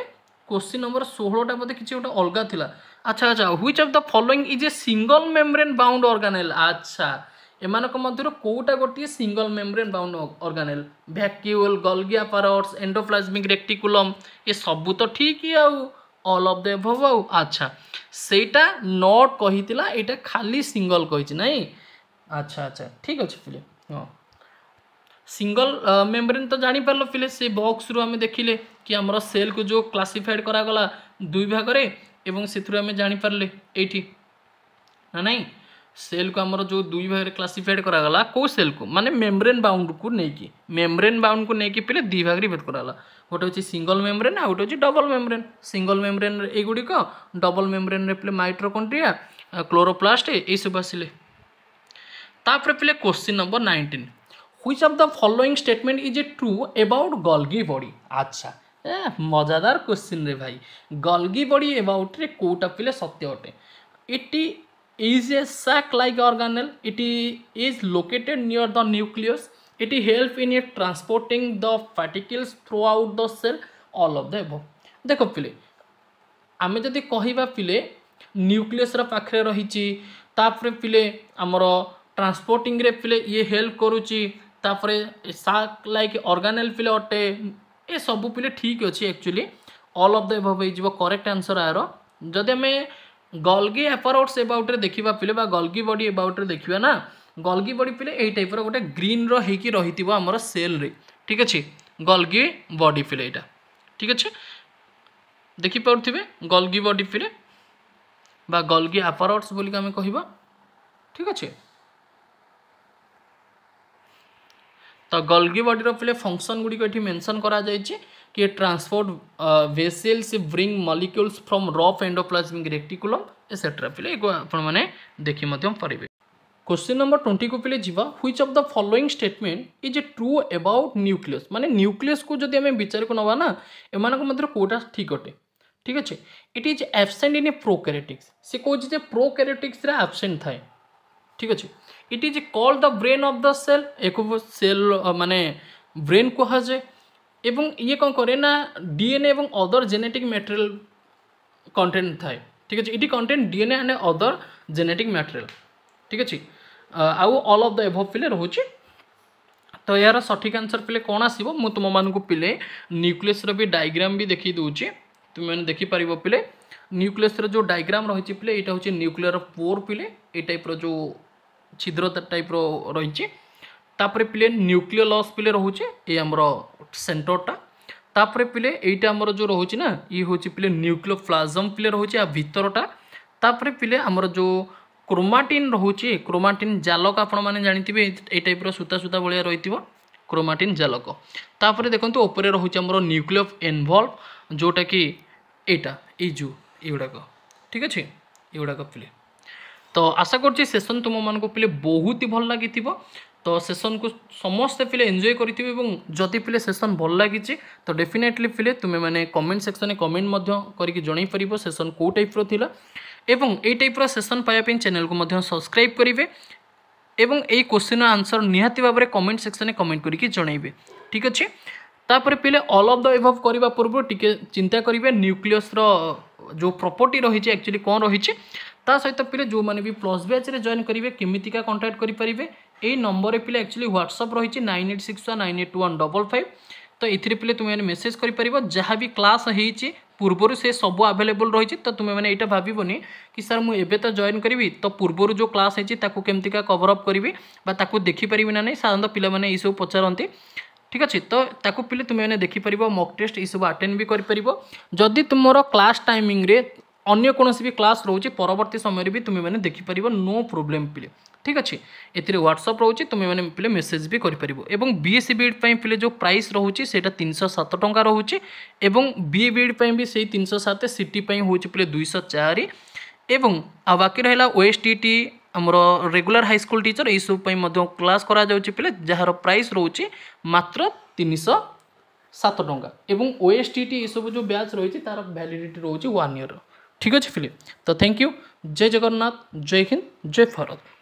কোশ্চিন নম্বর ষোহটা বোধে কিছু গোটা অলগা লা আচ্ছা আচ্ছা which of the following is a single membrane bound organelle আচ্ছা ଏମାନଙ୍କ ମଧ୍ୟରୁ କେଉଁଟା ଗୋଟିଏ single membrane bound organelle vacuole Golgi apparatus endoplasmic reticulum ଏ ସବୁ ତ ଠିକ୍ ଆଉ ଅଲ୍ ଅଫ୍ ଦ ଏଭବ୍ ଆଉ ଆଚ୍ଛା ସେଇଟା ନଟ୍ କହିଥିଲା ଏଇଟା ଖାଲି ସିଙ୍ଗଲ୍ କହିଛି ନାଇଁ ଆଚ୍ଛା ଆଚ୍ଛା ଠିକ୍ ଅଛି ପିଲେ ହଁ ସିଙ୍ଗଲ୍ ମେମ୍ବ୍ରେନ୍ ତ ଜାଣିପାରିଲ ପିଲେ ସେ ବକ୍ସରୁ ଆମେ ଦେଖିଲେ କି ଆମର ସେଲ୍କୁ ଯେଉଁ କ୍ଲାସିଫାଏଡ଼୍ କରାଗଲା ଦୁଇ ଭାଗରେ ଏବଂ ସେଥିରୁ ଆମେ ଜାଣିପାରିଲେ ଏଇଠି ନା ନାହିଁ ସେଲ୍କୁ ଆମର ଯେଉଁ ଦୁଇ ଭାଗରେ କ୍ଲାସିଫାଏଡ଼୍ କରାଗଲା କେଉଁ ସେଲ୍କୁ ମାନେ ମେମ୍ବ୍ରେନ୍ ବାଉଣ୍ଡକୁ ନେଇକି ମେମ୍ବ୍ରେନ୍ ବାଉଣ୍ଡକୁ ନେଇକି ପିଲେ ଦୁଇ ଭାଗରେ ଡିଭାଇଡ଼ କରାଗଲା ଗୋଟେ ହେଉଛି ସିଙ୍ଗଲ୍ ମେମ୍ବ୍ରେନ୍ ଆଉ ଗୋଟେ ହେଉଛି ଡବଲ୍ ମେମ୍ବ୍ରେନ୍ ସିଙ୍ଗଲ୍ ମେମ୍ବ୍ରେନ୍ରେ ଏଗୁଡ଼ିକ ଡବଲ୍ ମେମ୍ବ୍ରେନ୍ରେ ପିଲେ ମାଇଟ୍ରୋକଣ୍ଡ୍ରିଆ କ୍ଲୋରୋପ୍ଲାଷ୍ଟ ଏଇସବୁ ଆସିଲେ ତାପରେ ପିଲେ question number nineteen which of the following statement is a true about Golgi body আচ্ছা হ্যাঁ মজাদার কোশ্চিন রে ভাই গলগি বডি অ্যাবাউটরে কোটা পেলে সত্য অটে এটি is a sac-like organelle. It is located near the nucleus. It help in it transporting the particles throughout the cell. All of the above. dekho pile ame দেখো ପିଲେ ଆମେ ଯଦି କହିବା ପିଲେ ନ୍ୟୁକ୍ଲିୟସର ପାଖରେ ରହିଛି ତାପରେ ପିଲେ ଆମର ଟ୍ରାନ୍ସପୋର୍ଟିଂରେ ପିଲେ ଇଏ ହେଲ୍ପ କରୁଛି sac like organelle pile ate e sabu pile thik achi actually all of the above is correct answer aro jodi ame ଗଲ୍ଗି ଆପରଓଟ୍ସ ଏବାଉଟ୍ରେ ଦେଖିବା ପିଲେ ବା ଗଲ୍ଗି ବଡ଼ି ଏବାଉଟ୍ରେ ଦେଖିବା ନା ଗଲ୍ଗି ବଡ଼ି ପିଲେ ଏଇ ଟାଇପ୍ର ଗୋଟେ ଗ୍ରୀନ୍ର ହେଇକି ରହିଥିବ ଆମର ସେଲ୍ରେ ଠିକ୍ ଅଛି ଗଲ୍ଗି ବଡ଼ି ପିଲେ ଏଇଟା ଠିକ୍ ଅଛି ଦେଖିପାରୁଥିବେ ଗଲ୍ଗି ବଡ଼ି ପିଲେ বা গলগি আপারটস বলি আমি কহবা ঠিক আছে তো গলগি বডির পিলে ফংশন গুড়ি এটি মেনশন করা যাই कि transport vesicles bring molecules from rough endoplasmic reticulum etcetera पे आपने देखिपारे क्वेश्चन नंबर ट्वेंटी को पे जावा which of the following statement is a true about nucleus मानते न्यूक्लियस को जब आम विचार को ना एम मध्य कौटा ठीक अटे ठीक अच्छे it is absent in a prokaryotics से कौन जे प्रोकैरियोटिक्स रे एबसेंट थाए ঠিক আছে it is call the brain of the cell একু সেল মানে ব্রেন কুহাযায় ଏବଂ ଇଏ କ'ଣ କରେ ନା ଡିଏନ୍ଏ ଏବଂ ଅଦର ଜେନେଟିକ୍ ମେଟେରିଆଲ କଣ୍ଟେଣ୍ଟ ଥାଏ ଠିକ୍ ଅଛି it content DNA and other genetic material ଠିକ୍ ଅଛି ଆଉ ଅଲ୍ ଅଫ୍ ଦ ଏଭଭ୍ ପିଲେ ରହୁଛି ତ ଏହାର ସଠିକ୍ ଆନ୍ସର୍ ପିଲେ କ'ଣ ଆସିବ ମୁଁ ତୁମମାନଙ୍କୁ ପିଲେ ନ୍ୟୁକ୍ଲିୟସ୍ର ବି ଡାଇଗ୍ରାମ୍ ବି ଦେଖାଇ ଦେଉଛି ତୁମେମାନେ ଦେଖିପାରିବ ପିଲେ ନ୍ୟୁକ୍ଲିୟସ୍ର ଯେଉଁ ଡାଇଗ୍ରାମ୍ ରହିଛି ପିଲେ ଏଇଟା ହେଉଛି ନ୍ୟୁକ୍ଲିୟର ପୋର୍ ପିଲେ ଏଇ ଟାଇପ୍ର ଯେଉଁ ଛିଦ୍ର ଟାଇପ୍ର ରହିଛି তাপরে পিলে নিউক্লিয়লস পিলে রয়েছে এই আমার সেন্টরটা তাপরে পিলে এইটা আমার যে রয়েছে না ই হচ্ছে পিলে নিউক্লিওপ্লাজম পিলে রয়েছে আর ভিতরটা তাপরে পিলে আমার যে ক্রোমাটিন রয়েছে ক্রোমাটিন জালক আপন মানে জাঁথিবে এই টাইপর সূতা সূতা ভাগ রয়েছে ক্রোমাটিন জালক তাপরে দেখুন উপরে রয়েছে আমার নিউক্লিয় এনভলভ যেটা কি এইটা এই জু এগুড়াক ঠিক আছে এগুড়াক পিলে তো আশা করছি সেসন তুম মানুষ পিলে বহুত হি ভাল লাগি তো ସେସନ୍କୁ ସମସ୍ତେ ପିଲେ ଏନ୍ଜୟ କରିଥିବେ ଏବଂ ଯଦି ପିଲେ ସେସନ୍ ଭଲ ଲାଗିଛି ତ ଡେଫିନେଟଲି ପିଲେ ତୁମେମାନେ କମେଣ୍ଟ ସେକ୍ସନ୍ରେ କମେଣ୍ଟ ମଧ୍ୟ କରିକି ଜଣାଇପାରିବ ସେସନ୍ କେଉଁ ଟାଇପ୍ର ଥିଲା ଏବଂ ଏଇ ଟାଇପ୍ର ସେସନ୍ ପାଇବା ପାଇଁ ଚ୍ୟାନେଲ୍କୁ ମଧ୍ୟ ସବସ୍କ୍ରାଇବ୍ କରିବେ ଏବଂ ଏଇ କୋଶ୍ଚିନ୍ର ଆନ୍ସର୍ ନିହାତି ଭାବରେ କମେଣ୍ଟ ସେକ୍ସନ୍ରେ କମେଣ୍ଟ କରିକି ଜଣାଇବେ ଠିକ୍ ଅଛି ତାପରେ ପିଲେ ଅଲ୍ ଅଫ୍ ଦ ଇଭଭ୍ କରିବା ପୂର୍ବରୁ ଟିକେ ଚିନ୍ତା କରିବେ ନ୍ୟୁକ୍ଲିୟସ୍ର ଯେଉଁ ପ୍ରପର୍ଟି ରହିଛି ଆକ୍ଚୁଆଲି କ'ଣ ରହିଛି ତା ସହିତ ପିଲେ ଯେଉଁମାନେ ବି ପ୍ଲସ୍ ବ୍ୟାଚ୍ରେ ଜଏନ୍ କରିବେ କେମିତିକା କଣ୍ଟାକ୍ଟ କରିପାରିବେ এই নম্বরে পিলা একচুয়ালি হোয়াটসঅপ রয়েছে nine eight six one nine eight one double five তো এতে পিলে তুমি মেসেজ করে পার যা বি ক্লাস হয়েছে পূর্বর সে সবু আভেলেবল রয়েছে তো তুমি মানে এইটা ভাবনি কি স্যার মু এবে তো জয়েন করবি তো পূর্বর যে ক্লাস হয়েছে তাকে কেমিকা কভর অপ করবি বা তাকে দেখিপারি না নাই সাধারণত পিলা মানে এইসব পচারতে ঠিক আছে তো তাকে পিলে তুমি মানে দেখিপার মক টেস্ট এইসব আটেন্ড বি করে যদি তোমার ক্লাস টাইমিংরে অন্য কোণী বি ক্লাস রয়েছে পরবর্তী সময় বি তুমি মানে দেখিপার নো প্রোবলেম পিলে ঠিক ଅଛି ଏଥିରେ ହ୍ୱାଟ୍ସଅପ୍ ରହୁଛି ତୁମେମାନେ ପିଲେ ମେସେଜ୍ ବି କରିପାରିବ ଏବଂ ବି ଏସ୍ ସି ବିଏଡ଼୍ ପାଇଁ ପିଲେ ଯେଉଁ ପ୍ରାଇସ୍ ରହୁଛି ସେଇଟା ତିନିଶହ ସାତ ଟଙ୍କା ରହୁଛି ଏବଂ ବି ଏ ବିଏଡ଼୍ ପାଇଁ ବି ସେଇ ତିନିଶହ ସାତ ସି ଟି ପାଇଁ ହେଉଛି ପିଲେ ଦୁଇଶହ ଚାରି ଏବଂ ଆଉ ବାକି ରହିଲା ଓ ଏସ୍ ଟି ଟି ଆମର ରେଗୁଲାର ହାଇସ୍କୁଲ ଟିଚର ଏଇସବୁ ପାଇଁ ମଧ୍ୟ କ୍ଲାସ୍ କରାଯାଉଛି ପିଲେ ଯାହାର ପ୍ରାଇସ୍ ରହୁଛି ମାତ୍ର ତିନିଶହ ସାତ ଟଙ୍କା ଏବଂ ଓ ଏସ୍ ଟି ଟି ଏସବୁ ଯେଉଁ ବ୍ୟାଚ୍ ରହିଛି ତା'ର ଭ୍ୟାଲିଡ଼ିଟି ରହୁଛି ୱାନ୍ ଇୟର୍ର ଠିକ୍ ଅଛି ପିଲେ ତ ଥ୍ୟାଙ୍କ ୟୁ ଜୟ ଜଗନ୍ନାଥ ଜୟ ହିନ୍ଦ ଜୟ ଭାରତ